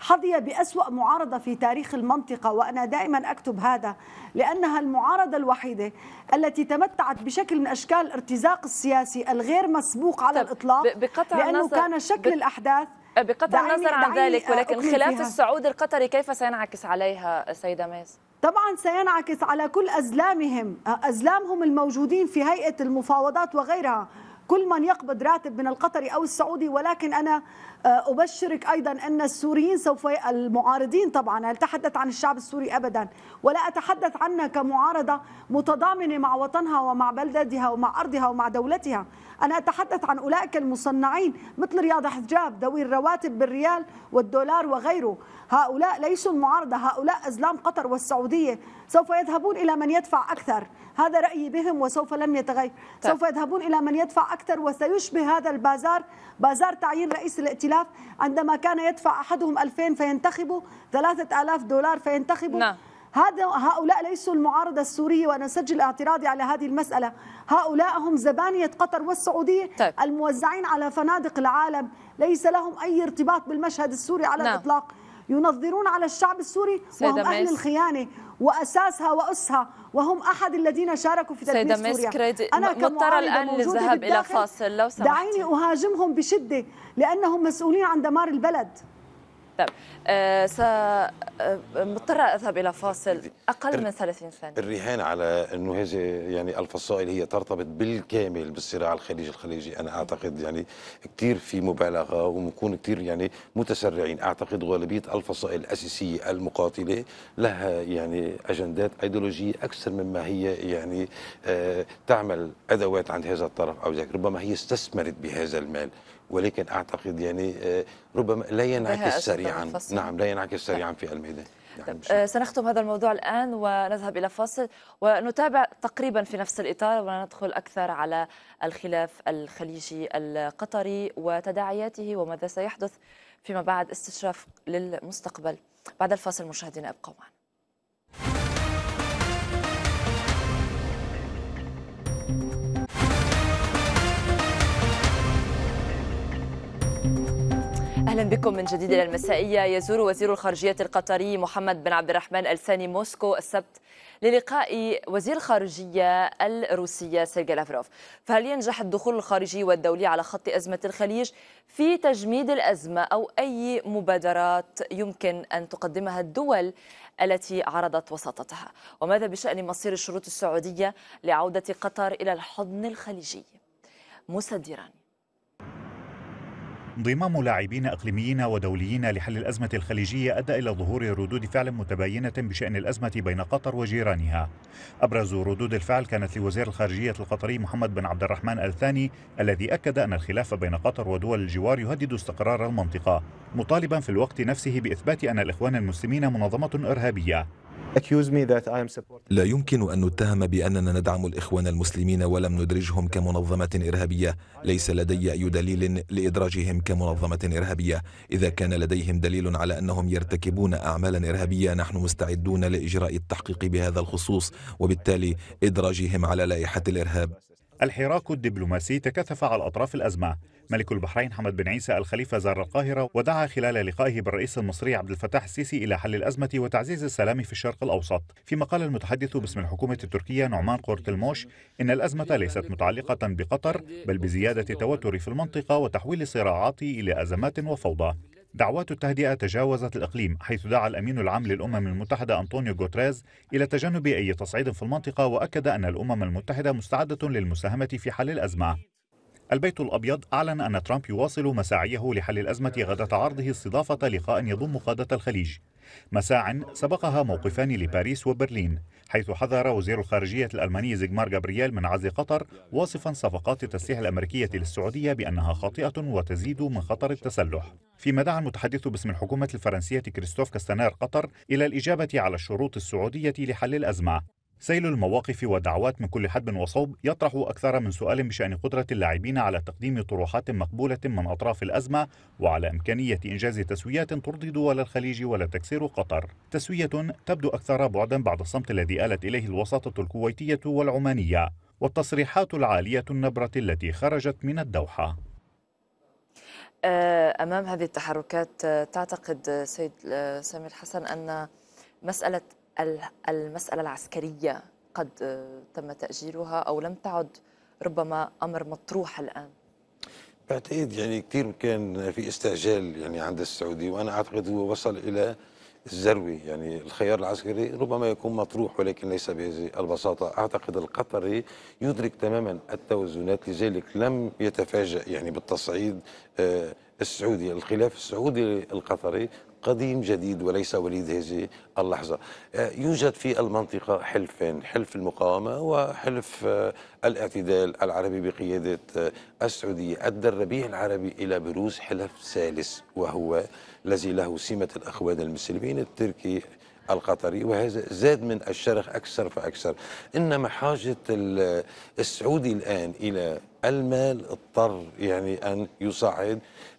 حظي بأسوأ معارضة في تاريخ المنطقة وأنا دائما أكتب هذا لأنها المعارضة الوحيدة التي تمتعت بشكل من أشكال الارتزاق السياسي الغير مسبوق على الإطلاق بقطع لأنه كان شكل الأحداث بقطع النظر عن ذلك ولكن خلاف فيها. السعود القطري كيف سينعكس عليها سيدة ميس؟ طبعا سينعكس على كل أزلامهم أزلامهم الموجودين في هيئة المفاوضات وغيرها كل من يقبض راتب من القطري أو السعودي ولكن أنا آه، أبشرك أيضا أن السوريين سوف المعارضين طبعا لا أتحدث عن الشعب السوري أبدا ولا أتحدث عنها كمعارضة متضامنة مع وطنها ومع بلدها ومع أرضها ومع دولتها أنا أتحدث عن أولئك المصنعين مثل رياض حجاب ذوي الرواتب بالريال والدولار وغيره هؤلاء ليسوا المعارضة هؤلاء أزلام قطر والسعودية سوف يذهبون إلى من يدفع أكثر هذا رأيي بهم وسوف لم يتغير طيب. سوف يذهبون إلى من يدفع أكثر وسيشبه هذا البازار بازار تعيين رئيس الائتلاف عندما كان يدفع أحدهم 2000 فينتخبوا 3000 دولار فينتخبوا نعم. هذا هؤلاء ليسوا المعارضة السورية وأنا أسجل اعتراضي على هذه المسألة هؤلاء هم زبانية قطر والسعودية طيب. الموزعين على فنادق العالم ليس لهم أي ارتباط بالمشهد السوري على نعم. الإطلاق ينظرون على الشعب السوري وهم أهل الخيانة وأساسها وأسها وهم أحد الذين شاركوا في تدمير سوريا أنا مضطرة الآن للذهاب إلى فاصل لو سمحت دعيني أهاجمهم بشدة لأنهم مسؤولين عن دمار البلد طيب أه, آه، مضطرة أذهب إلى فاصل أقل من 30 ثانية الرهان على أنه هذه يعني الفصائل هي ترتبط بالكامل بالصراع الخليجي الخليجي أنا أعتقد يعني كثير في مبالغة ونكون كثير يعني متسرعين أعتقد غالبية الفصائل الأساسية المقاتلة لها يعني أجندات أيديولوجية أكثر مما هي يعني آه، تعمل أدوات عند هذا الطرف أو ذاك ربما هي استثمرت بهذا المال ولكن اعتقد يعني آه، ربما لا ينعكس سريعا نعم لا ينعكس طيب. سريعا في الميدان يعني طيب، آه، سنختم هذا الموضوع الآن ونذهب إلى فاصل ونتابع تقريبا في نفس الإطار وندخل أكثر على الخلاف الخليجي القطري وتداعياته وماذا سيحدث فيما بعد استشراف للمستقبل بعد الفاصل مشاهدينا ابقوا معنا اهلا بكم من جديد الى المسائيه يزور وزير الخارجيه القطري محمد بن عبد الرحمن الثاني موسكو السبت للقاء وزير الخارجيه الروسيه سيرجي لافروف فهل ينجح الدخول الخارجي والدولي على خط ازمه الخليج في تجميد الازمه او اي مبادرات يمكن ان تقدمها الدول التي عرضت وساطتها وماذا بشان مصير الشروط السعوديه لعوده قطر الى الحضن الخليجي مسدرا انضمام لاعبين اقليميين ودوليين لحل الازمه الخليجيه ادى الى ظهور ردود فعل متباينه بشان الازمه بين قطر وجيرانها. ابرز ردود الفعل كانت لوزير الخارجيه القطري محمد بن عبد الرحمن الثاني الذي اكد ان الخلاف بين قطر ودول الجوار يهدد استقرار المنطقه، مطالبا في الوقت نفسه باثبات ان الاخوان المسلمين منظمه ارهابيه لا يمكن أن نتهم بأننا ندعم الإخوان المسلمين ولم ندرجهم كمنظمة إرهابية ليس لدي أي دليل لإدراجهم كمنظمة إرهابية إذا كان لديهم دليل على أنهم يرتكبون أعمالا إرهابية نحن مستعدون لإجراء التحقيق بهذا الخصوص وبالتالي إدراجهم على لائحة الإرهاب الحراك الدبلوماسي تكثف على أطراف الأزمة ملك البحرين حمد بن عيسى الخليفة زار القاهرة ودعا خلال لقائه بالرئيس المصري عبد الفتاح السيسي إلى حل الأزمة وتعزيز السلام في الشرق الأوسط فيما قال المتحدث باسم الحكومة التركية نعمان الموش إن الأزمة ليست متعلقة بقطر بل بزيادة التوتر في المنطقة وتحويل الصراعات إلى أزمات وفوضى دعوات التهدئة تجاوزت الإقليم حيث دعا الأمين العام للأمم المتحدة أنطونيو غوتريز إلى تجنب أي تصعيد في المنطقة وأكد أن الأمم المتحدة مستعدة للمساهمة في حل الأزمة البيت الأبيض أعلن أن ترامب يواصل مساعيه لحل الأزمة غدا عرضه استضافة لقاء يضم قادة الخليج مساع سبقها موقفان لباريس وبرلين حيث حذر وزير الخارجية الألماني زيغمار جابرييل من عزل قطر واصفا صفقات التسليح الأمريكية للسعودية بأنها خاطئة وتزيد من خطر التسلح فيما دعا المتحدث باسم الحكومة الفرنسية كريستوف كاستنار قطر إلى الإجابة على الشروط السعودية لحل الأزمة سيل المواقف والدعوات من كل حدب وصوب يطرح أكثر من سؤال بشأن قدرة اللاعبين على تقديم طروحات مقبولة من أطراف الأزمة وعلى إمكانية إنجاز تسويات ترضي دول الخليج ولا تكسر قطر تسوية تبدو أكثر بعدا بعد الصمت الذي آلت إليه الوساطة الكويتية والعمانية والتصريحات العالية النبرة التي خرجت من الدوحة آه، أمام هذه التحركات آه، تعتقد سيد آه، سامي الحسن أن مسألة المسألة العسكرية قد آه، تم تأجيلها أو لم تعد ربما أمر مطروح الآن بعتقد يعني كثير كان في استعجال يعني عند السعودي وأنا أعتقد هو وصل إلى الذروة يعني الخيار العسكري ربما يكون مطروح ولكن ليس بهذه البساطة أعتقد القطري يدرك تماما التوازنات لذلك لم يتفاجأ يعني بالتصعيد آه، السعودي الخلاف السعودي القطري قديم جديد وليس وليد هذه اللحظة آه، يوجد في المنطقة حلفين حلف المقاومة وحلف آه، الاعتدال العربي بقيادة آه، السعودية أدى الربيع العربي إلى بروز حلف ثالث وهو الذي له سمة الأخوان المسلمين التركي القطري وهذا زاد من الشرخ أكثر فأكثر إنما حاجة السعودي الآن إلى المال اضطر يعني أن يصعد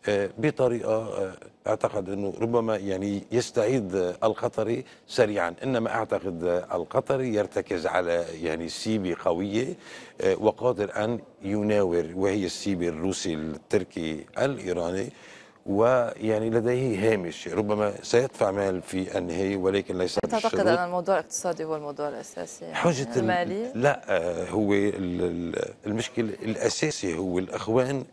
آه، بطريقة آه، أعتقد أنه ربما يعني يستعيد القطري سريعا إنما أعتقد القطري يرتكز على يعني سيبة قوية آه، وقادر أن يناور وهي السيبة الروسي التركي الإيراني ويعني لديه هامش ربما سيدفع مال في النهاية ولكن ليس تعتقد ان الموضوع الاقتصادي هو الموضوع الاساسي يعني حجة المالي؟ لا هو المشكل الاساسي هو الاخوان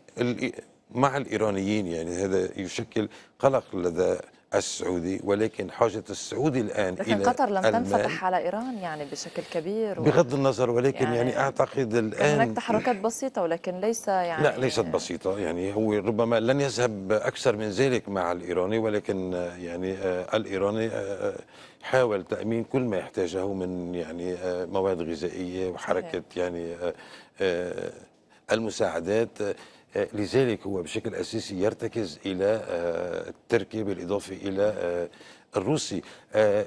مع الايرانيين يعني هذا يشكل قلق لدى السعودي ولكن حاجة السعودي الآن لكن إلى قطر لم تنفتح على إيران يعني بشكل كبير و... بغض النظر ولكن يعني, يعني أعتقد الآن هناك تحركات بسيطة ولكن ليس يعني لا ليست بسيطة يعني هو ربما لن يذهب أكثر من ذلك مع الإيراني ولكن يعني آه، الإيراني آه، آه، حاول تأمين كل ما يحتاجه من يعني مواد غذائية وحركة يعني المساعدات آه، لذلك هو بشكل أساسي يرتكز إلى آه، التركيب الإضافي إلى آه، الروسي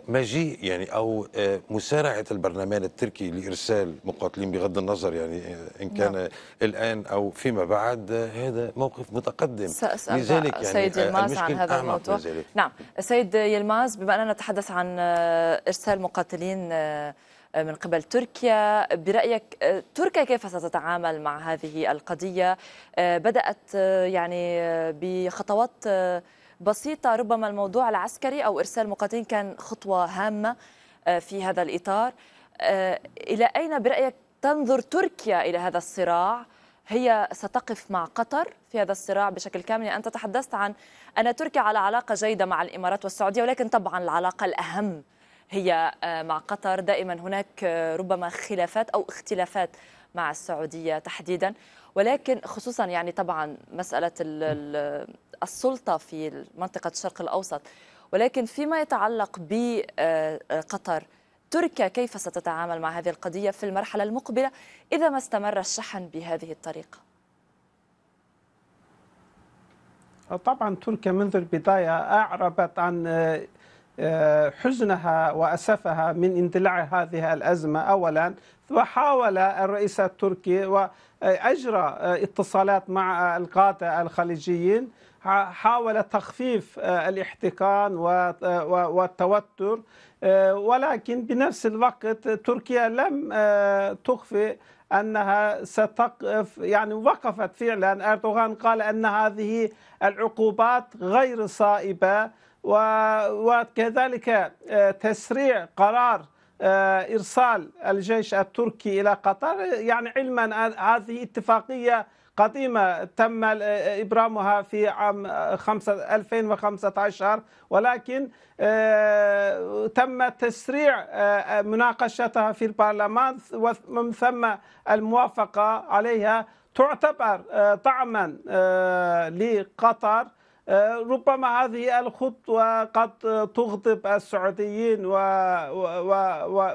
مجيء يعني او مسارعه البرلمان التركي لارسال مقاتلين بغض النظر يعني ان نعم. كان لا. الان او فيما بعد هذا موقف متقدم سأسأل لذلك يعني سيد يلماز عن هذا الموضوع نعم سيد يلماز بما اننا نتحدث عن ارسال مقاتلين من قبل تركيا برأيك آه، تركيا كيف ستتعامل مع هذه القضية آه، بدأت آه، يعني بخطوات بسيطة ربما الموضوع العسكري أو إرسال مقاتلين كان خطوة هامة في هذا الإطار إلى أين برأيك تنظر تركيا إلى هذا الصراع هي ستقف مع قطر في هذا الصراع بشكل كامل يعني أنت تحدثت عن أن تركيا على علاقة جيدة مع الإمارات والسعودية ولكن طبعا العلاقة الأهم هي آه، مع قطر دائما هناك آه، ربما خلافات أو اختلافات مع السعودية تحديدا ولكن خصوصا يعني طبعا مسألة السلطة في منطقة الشرق الأوسط ولكن فيما يتعلق بقطر آه، تركيا كيف ستتعامل مع هذه القضية في المرحلة المقبلة إذا ما استمر الشحن بهذه الطريقة طبعا تركيا منذ البداية أعربت عن آه، حزنها وأسفها من اندلاع هذه الأزمة أولا وحاول الرئيس التركي وأجرى اتصالات مع القادة الخليجيين حاول تخفيف الاحتقان والتوتر آه، ولكن بنفس الوقت تركيا لم آه، تخفي انها ستقف يعني وقفت فعلا اردوغان قال ان هذه العقوبات غير صائبه وكذلك آه، تسريع قرار آه، إرسال الجيش التركي إلى قطر يعني علما هذه اتفاقية قديمة تم آه، إبرامها في عام 2015 ولكن تم تسريع مناقشتها في البرلمان ومن ثم الموافقة عليها تعتبر طعما لقطر آه، ربما هذه الخطوة قد تغضب السعوديين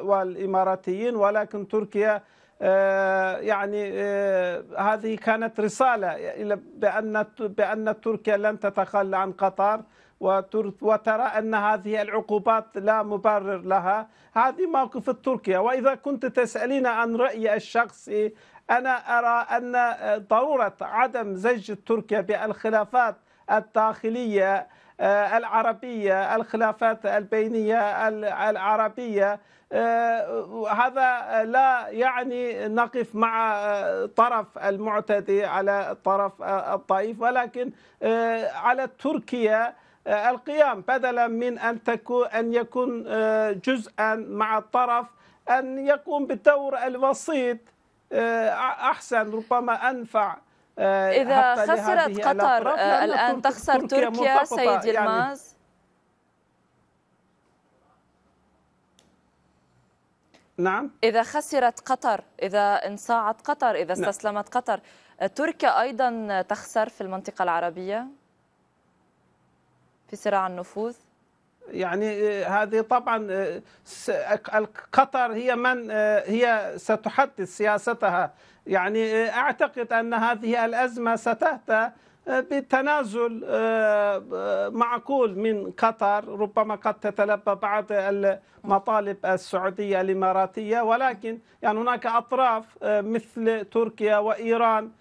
والإماراتيين ولكن تركيا آه، يعني آه، هذه كانت رسالة بأن بأن تركيا لن تتخلى عن قطر وترى أن هذه العقوبات لا مبرر لها هذه موقف تركيا وإذا كنت تسألين عن رأيي الشخصي أنا أرى أن ضرورة عدم زج تركيا بالخلافات الداخليه آه، العربيه الخلافات البينيه العربيه آه، هذا لا يعني نقف مع آه، طرف المعتدي على طرف الضعيف ولكن على تركيا القيام بدلا من ان تكون ان يكون جزءا مع الطرف ان يقوم بالدور الوسيط احسن ربما انفع آه، إذا خسرت قطر آه، الآن تخسر يعني. تركيا, سيد الماز يعني نعم إذا خسرت قطر إذا انصاعت قطر إذا نعم. استسلمت قطر آه، تركيا أيضا تخسر في المنطقة العربية في صراع النفوذ يعني آه، هذه طبعا آه، قطر هي من آه، هي ستحدد سياستها يعني اعتقد ان هذه الازمه ستاتى بتنازل معقول من قطر ربما قد تتلبى بعض المطالب السعوديه الاماراتيه ولكن يعني هناك اطراف مثل تركيا وايران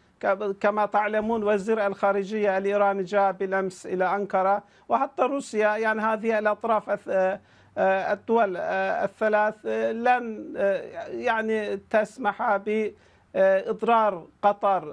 كما تعلمون وزير الخارجية الإيراني جاء بالأمس إلى أنقرة وحتى روسيا يعني هذه الأطراف آه، الدول آه، الثلاث آه، لن يعني تسمح ب اضرار قطر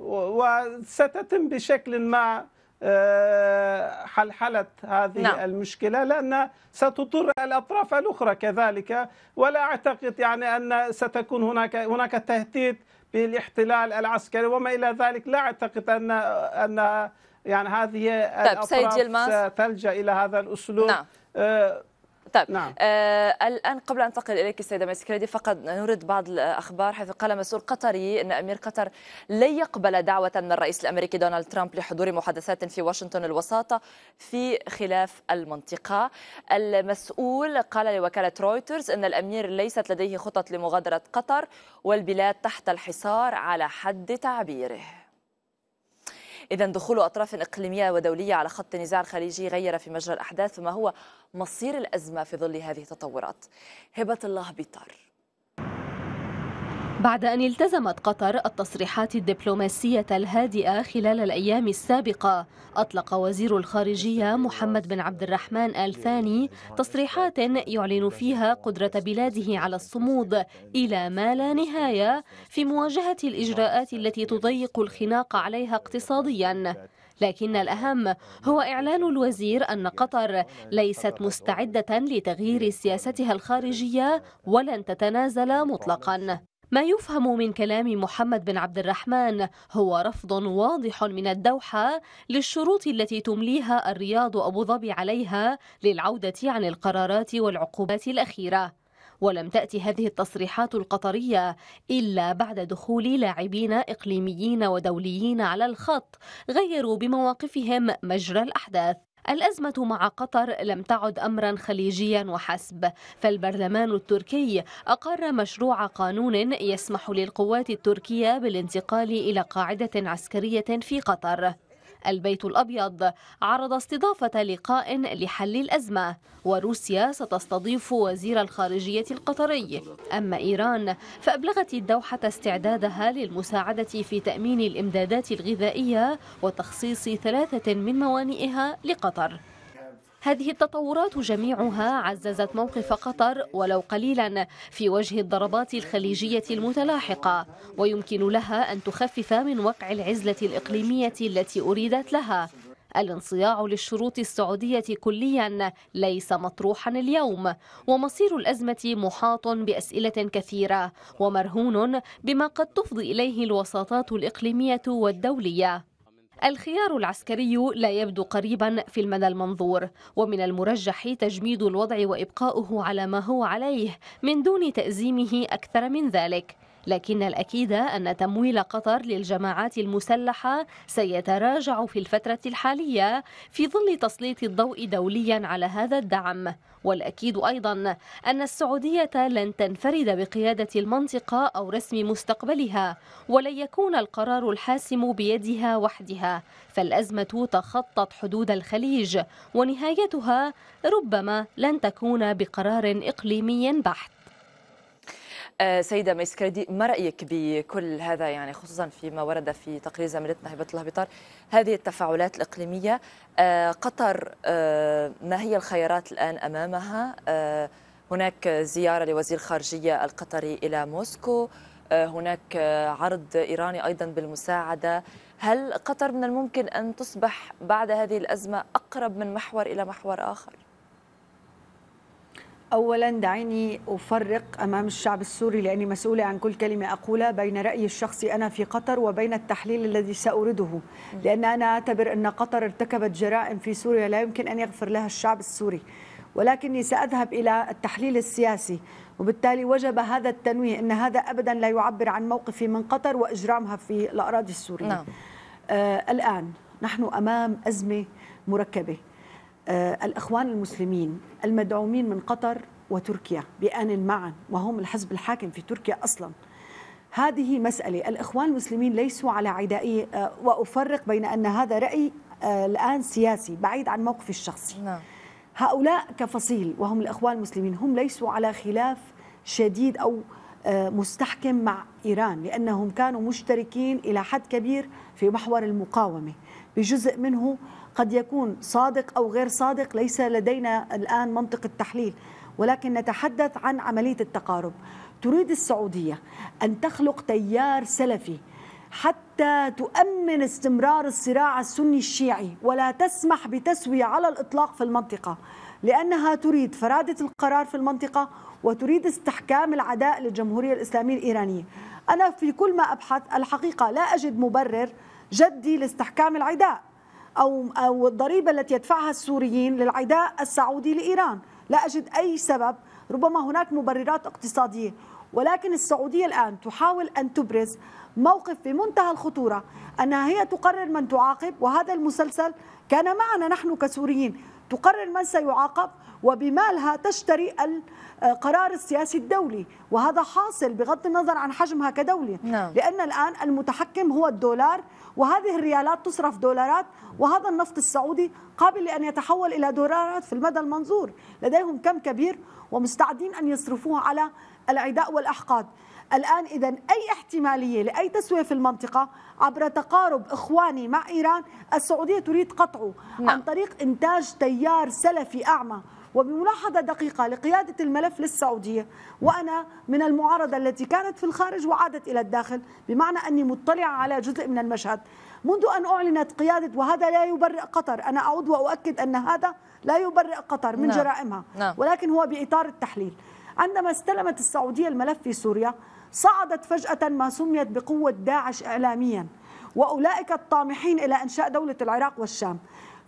وستتم بشكل ما آه، حلحلة هذه نعم. المشكلة لأن ستضر الأطراف الأخرى كذلك ولا أعتقد يعني أن ستكون هناك هناك تهديد بالاحتلال العسكري وما إلى ذلك لا أعتقد أن أن يعني هذه طيب الأطراف ستلجأ إلى هذا الأسلوب نعم. آه، طيب نعم. آه الان قبل ان انتقل اليك السيده مسكريدي فقط نرد بعض الاخبار حيث قال مسؤول قطري ان امير قطر لن يقبل دعوه من الرئيس الامريكي دونالد ترامب لحضور محادثات في واشنطن الوساطه في خلاف المنطقه. المسؤول قال لوكاله رويترز ان الامير ليست لديه خطط لمغادره قطر والبلاد تحت الحصار على حد تعبيره. إذا دخول أطراف إقليمية ودولية على خط النزاع الخليجي غير في مجرى الأحداث ما هو مصير الأزمة في ظل هذه التطورات هبة الله بيطار بعد أن التزمت قطر التصريحات الدبلوماسية الهادئة خلال الأيام السابقة أطلق وزير الخارجية محمد بن عبد الرحمن آل ثاني تصريحات يعلن فيها قدرة بلاده على الصمود إلى ما لا نهاية في مواجهة الإجراءات التي تضيق الخناق عليها اقتصادياً لكن الأهم هو إعلان الوزير أن قطر ليست مستعدة لتغيير سياستها الخارجية ولن تتنازل مطلقا ما يفهم من كلام محمد بن عبد الرحمن هو رفض واضح من الدوحة للشروط التي تمليها الرياض أبو ظبي عليها للعودة عن القرارات والعقوبات الأخيرة ولم تأتي هذه التصريحات القطرية إلا بعد دخول لاعبين إقليميين ودوليين على الخط غيروا بمواقفهم مجرى الأحداث الأزمة مع قطر لم تعد أمرا خليجيا وحسب فالبرلمان التركي أقر مشروع قانون يسمح للقوات التركية بالانتقال إلى قاعدة عسكرية في قطر البيت الأبيض عرض استضافة لقاء لحل الأزمة وروسيا ستستضيف وزير الخارجية القطري أما إيران فأبلغت الدوحة استعدادها للمساعدة في تأمين الإمدادات الغذائية وتخصيص ثلاثة من موانئها لقطر هذه التطورات جميعها عززت موقف قطر ولو قليلا في وجه الضربات الخليجية المتلاحقة ويمكن لها أن تخفف من وقع العزلة الإقليمية التي أريدت لها الانصياع للشروط السعودية كليا ليس مطروحا اليوم ومصير الأزمة محاط بأسئلة كثيرة ومرهون بما قد تفضي إليه الوساطات الإقليمية والدولية الخيار العسكري لا يبدو قريبا في المدى المنظور ومن المرجح تجميد الوضع وإبقاؤه على ما هو عليه من دون تأزيمه أكثر من ذلك لكن الأكيد أن تمويل قطر للجماعات المسلحة سيتراجع في الفترة الحالية في ظل تسليط الضوء دوليا على هذا الدعم والأكيد أيضا أن السعودية لن تنفرد بقيادة المنطقة أو رسم مستقبلها ولن يكون القرار الحاسم بيدها وحدها فالأزمة تخطت حدود الخليج ونهايتها ربما لن تكون بقرار إقليمي بحت آه، سيدة كريدي ما رأيك بكل هذا يعني خصوصا فيما ورد في تقرير زميلتنا هبة الله بطار هذه التفاعلات الإقليمية آه، قطر آه، ما هي الخيارات الآن أمامها هناك زيارة لوزير الخارجية القطري إلى موسكو هناك عرض إيراني أيضا بالمساعدة هل قطر من الممكن أن تصبح بعد هذه الأزمة أقرب من محور إلى محور آخر؟ أولا دعيني أفرق أمام الشعب السوري لأني مسؤولة عن كل كلمة أقولها بين رأيي الشخصي أنا في قطر وبين التحليل الذي سأورده لأن أنا أعتبر أن قطر ارتكبت جرائم في سوريا لا يمكن أن يغفر لها الشعب السوري ولكني سأذهب إلى التحليل السياسي وبالتالي وجب هذا التنويه أن هذا أبدا لا يعبر عن موقفي من قطر وإجرامها في الأراضي السورية نعم. آه الآن نحن أمام أزمة مركبة آه، الإخوان المسلمين المدعومين من قطر وتركيا بآن معا وهم الحزب الحاكم في تركيا أصلا هذه مسألة الإخوان المسلمين ليسوا على عدائية آه، وأفرق بين أن هذا رأي آه، الآن سياسي بعيد عن موقفي الشخصي نعم. هؤلاء كفصيل وهم الإخوان المسلمين هم ليسوا على خلاف شديد أو مستحكم مع إيران لأنهم كانوا مشتركين إلى حد كبير في محور المقاومة بجزء منه قد يكون صادق أو غير صادق ليس لدينا الآن منطق التحليل ولكن نتحدث عن عملية التقارب تريد السعودية أن تخلق تيار سلفي حتى تؤمن استمرار الصراع السني الشيعي ولا تسمح بتسوية على الإطلاق في المنطقة لأنها تريد فرادة القرار في المنطقة وتريد استحكام العداء للجمهورية الإسلامية الإيرانية أنا في كل ما أبحث الحقيقة لا أجد مبرر جدي لاستحكام العداء أو أو الضريبة التي يدفعها السوريين للعداء السعودي لإيران لا أجد أي سبب ربما هناك مبررات اقتصادية ولكن السعودية الآن تحاول أن تبرز موقف في منتهى الخطورة أنها هي تقرر من تعاقب وهذا المسلسل كان معنا نحن كسوريين تقرر من سيعاقب وبمالها تشتري القرار السياسي الدولي وهذا حاصل بغض النظر عن حجمها كدولة نعم. لأن الآن المتحكم هو الدولار وهذه الريالات تصرف دولارات وهذا النفط السعودي قابل لأن يتحول إلى دولارات في المدى المنظور لديهم كم كبير ومستعدين أن يصرفوه على العداء والأحقاد الآن إذا أي احتمالية لأي تسوية في المنطقة عبر تقارب إخواني مع إيران السعودية تريد قطعه نعم. عن طريق إنتاج تيار سلفي أعمى وبملاحظة دقيقة لقيادة الملف للسعودية وأنا من المعارضة التي كانت في الخارج وعادت إلى الداخل بمعنى أني مطلعة على جزء من المشهد منذ أن أعلنت قيادة وهذا لا يبرئ قطر أنا أعود وأؤكد أن هذا لا يبرئ قطر من نعم. جرائمها نعم. ولكن هو بإطار التحليل عندما استلمت السعودية الملف في سوريا صعدت فجأة ما سميت بقوة داعش إعلامياً واولئك الطامحين الى انشاء دوله العراق والشام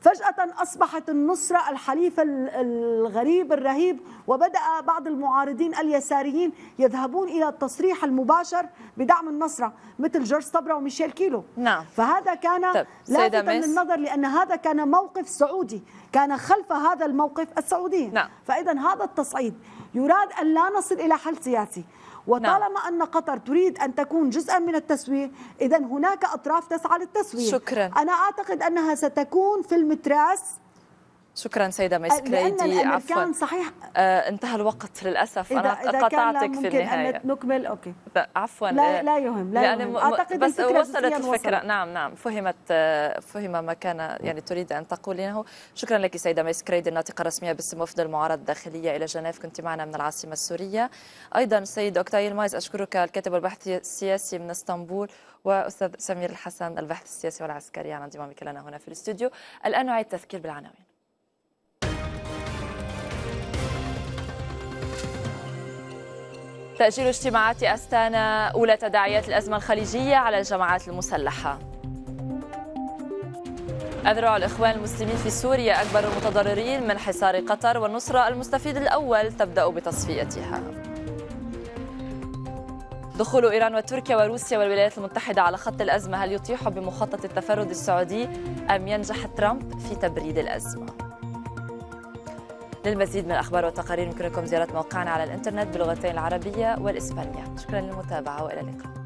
فجأة أصبحت النصرة الحليف الغريب الرهيب وبدأ بعض المعارضين اليساريين يذهبون إلى التصريح المباشر بدعم النصرة مثل جورج صبرا وميشيل كيلو نعم فهذا كان لافتا النظر لأن هذا كان موقف سعودي كان خلف هذا الموقف السعودي نعم. فإذا هذا التصعيد يراد أن لا نصل إلى حل سياسي نعم. وطالما نعم. أن قطر تريد أن تكون جزءا من التسوية إذا هناك أطراف تسعى للتسوية شكرا أنا أعتقد أنها ستكون في المتراس شكرا سيدة ميس كريدي عفوا كان صحيح آه انتهى الوقت للأسف إذا أنا إذا قطعتك في النهاية أن نكمل أوكي عفوا لا, لا يهم لا يهم أعتقد بس وصلت الفكرة وصلت. نعم نعم فهمت فهم ما كان يعني تريد أن تقولينه شكرا لك سيدة ميس كريدي الناطقة الرسمية باسم وفد المعارضة الداخلية إلى جنيف كنت معنا من العاصمة السورية أيضا سيد أوكتايل مايز أشكرك الكاتب والباحث السياسي من اسطنبول وأستاذ سمير الحسن البحث السياسي والعسكري على انضمامك لنا هنا في الاستوديو الآن نعيد تذكير بالعناوين تأجيل اجتماعات أستانا أولى تداعيات الأزمة الخليجية على الجماعات المسلحة أذرع الإخوان المسلمين في سوريا أكبر المتضررين من حصار قطر والنصرة المستفيد الأول تبدأ بتصفيتها دخول إيران وتركيا وروسيا والولايات المتحدة على خط الأزمة هل يطيح بمخطط التفرد السعودي أم ينجح ترامب في تبريد الأزمة؟ للمزيد من الأخبار والتقارير يمكنكم زيارة موقعنا على الإنترنت باللغتين العربية والإسبانية شكرا للمتابعة وإلى اللقاء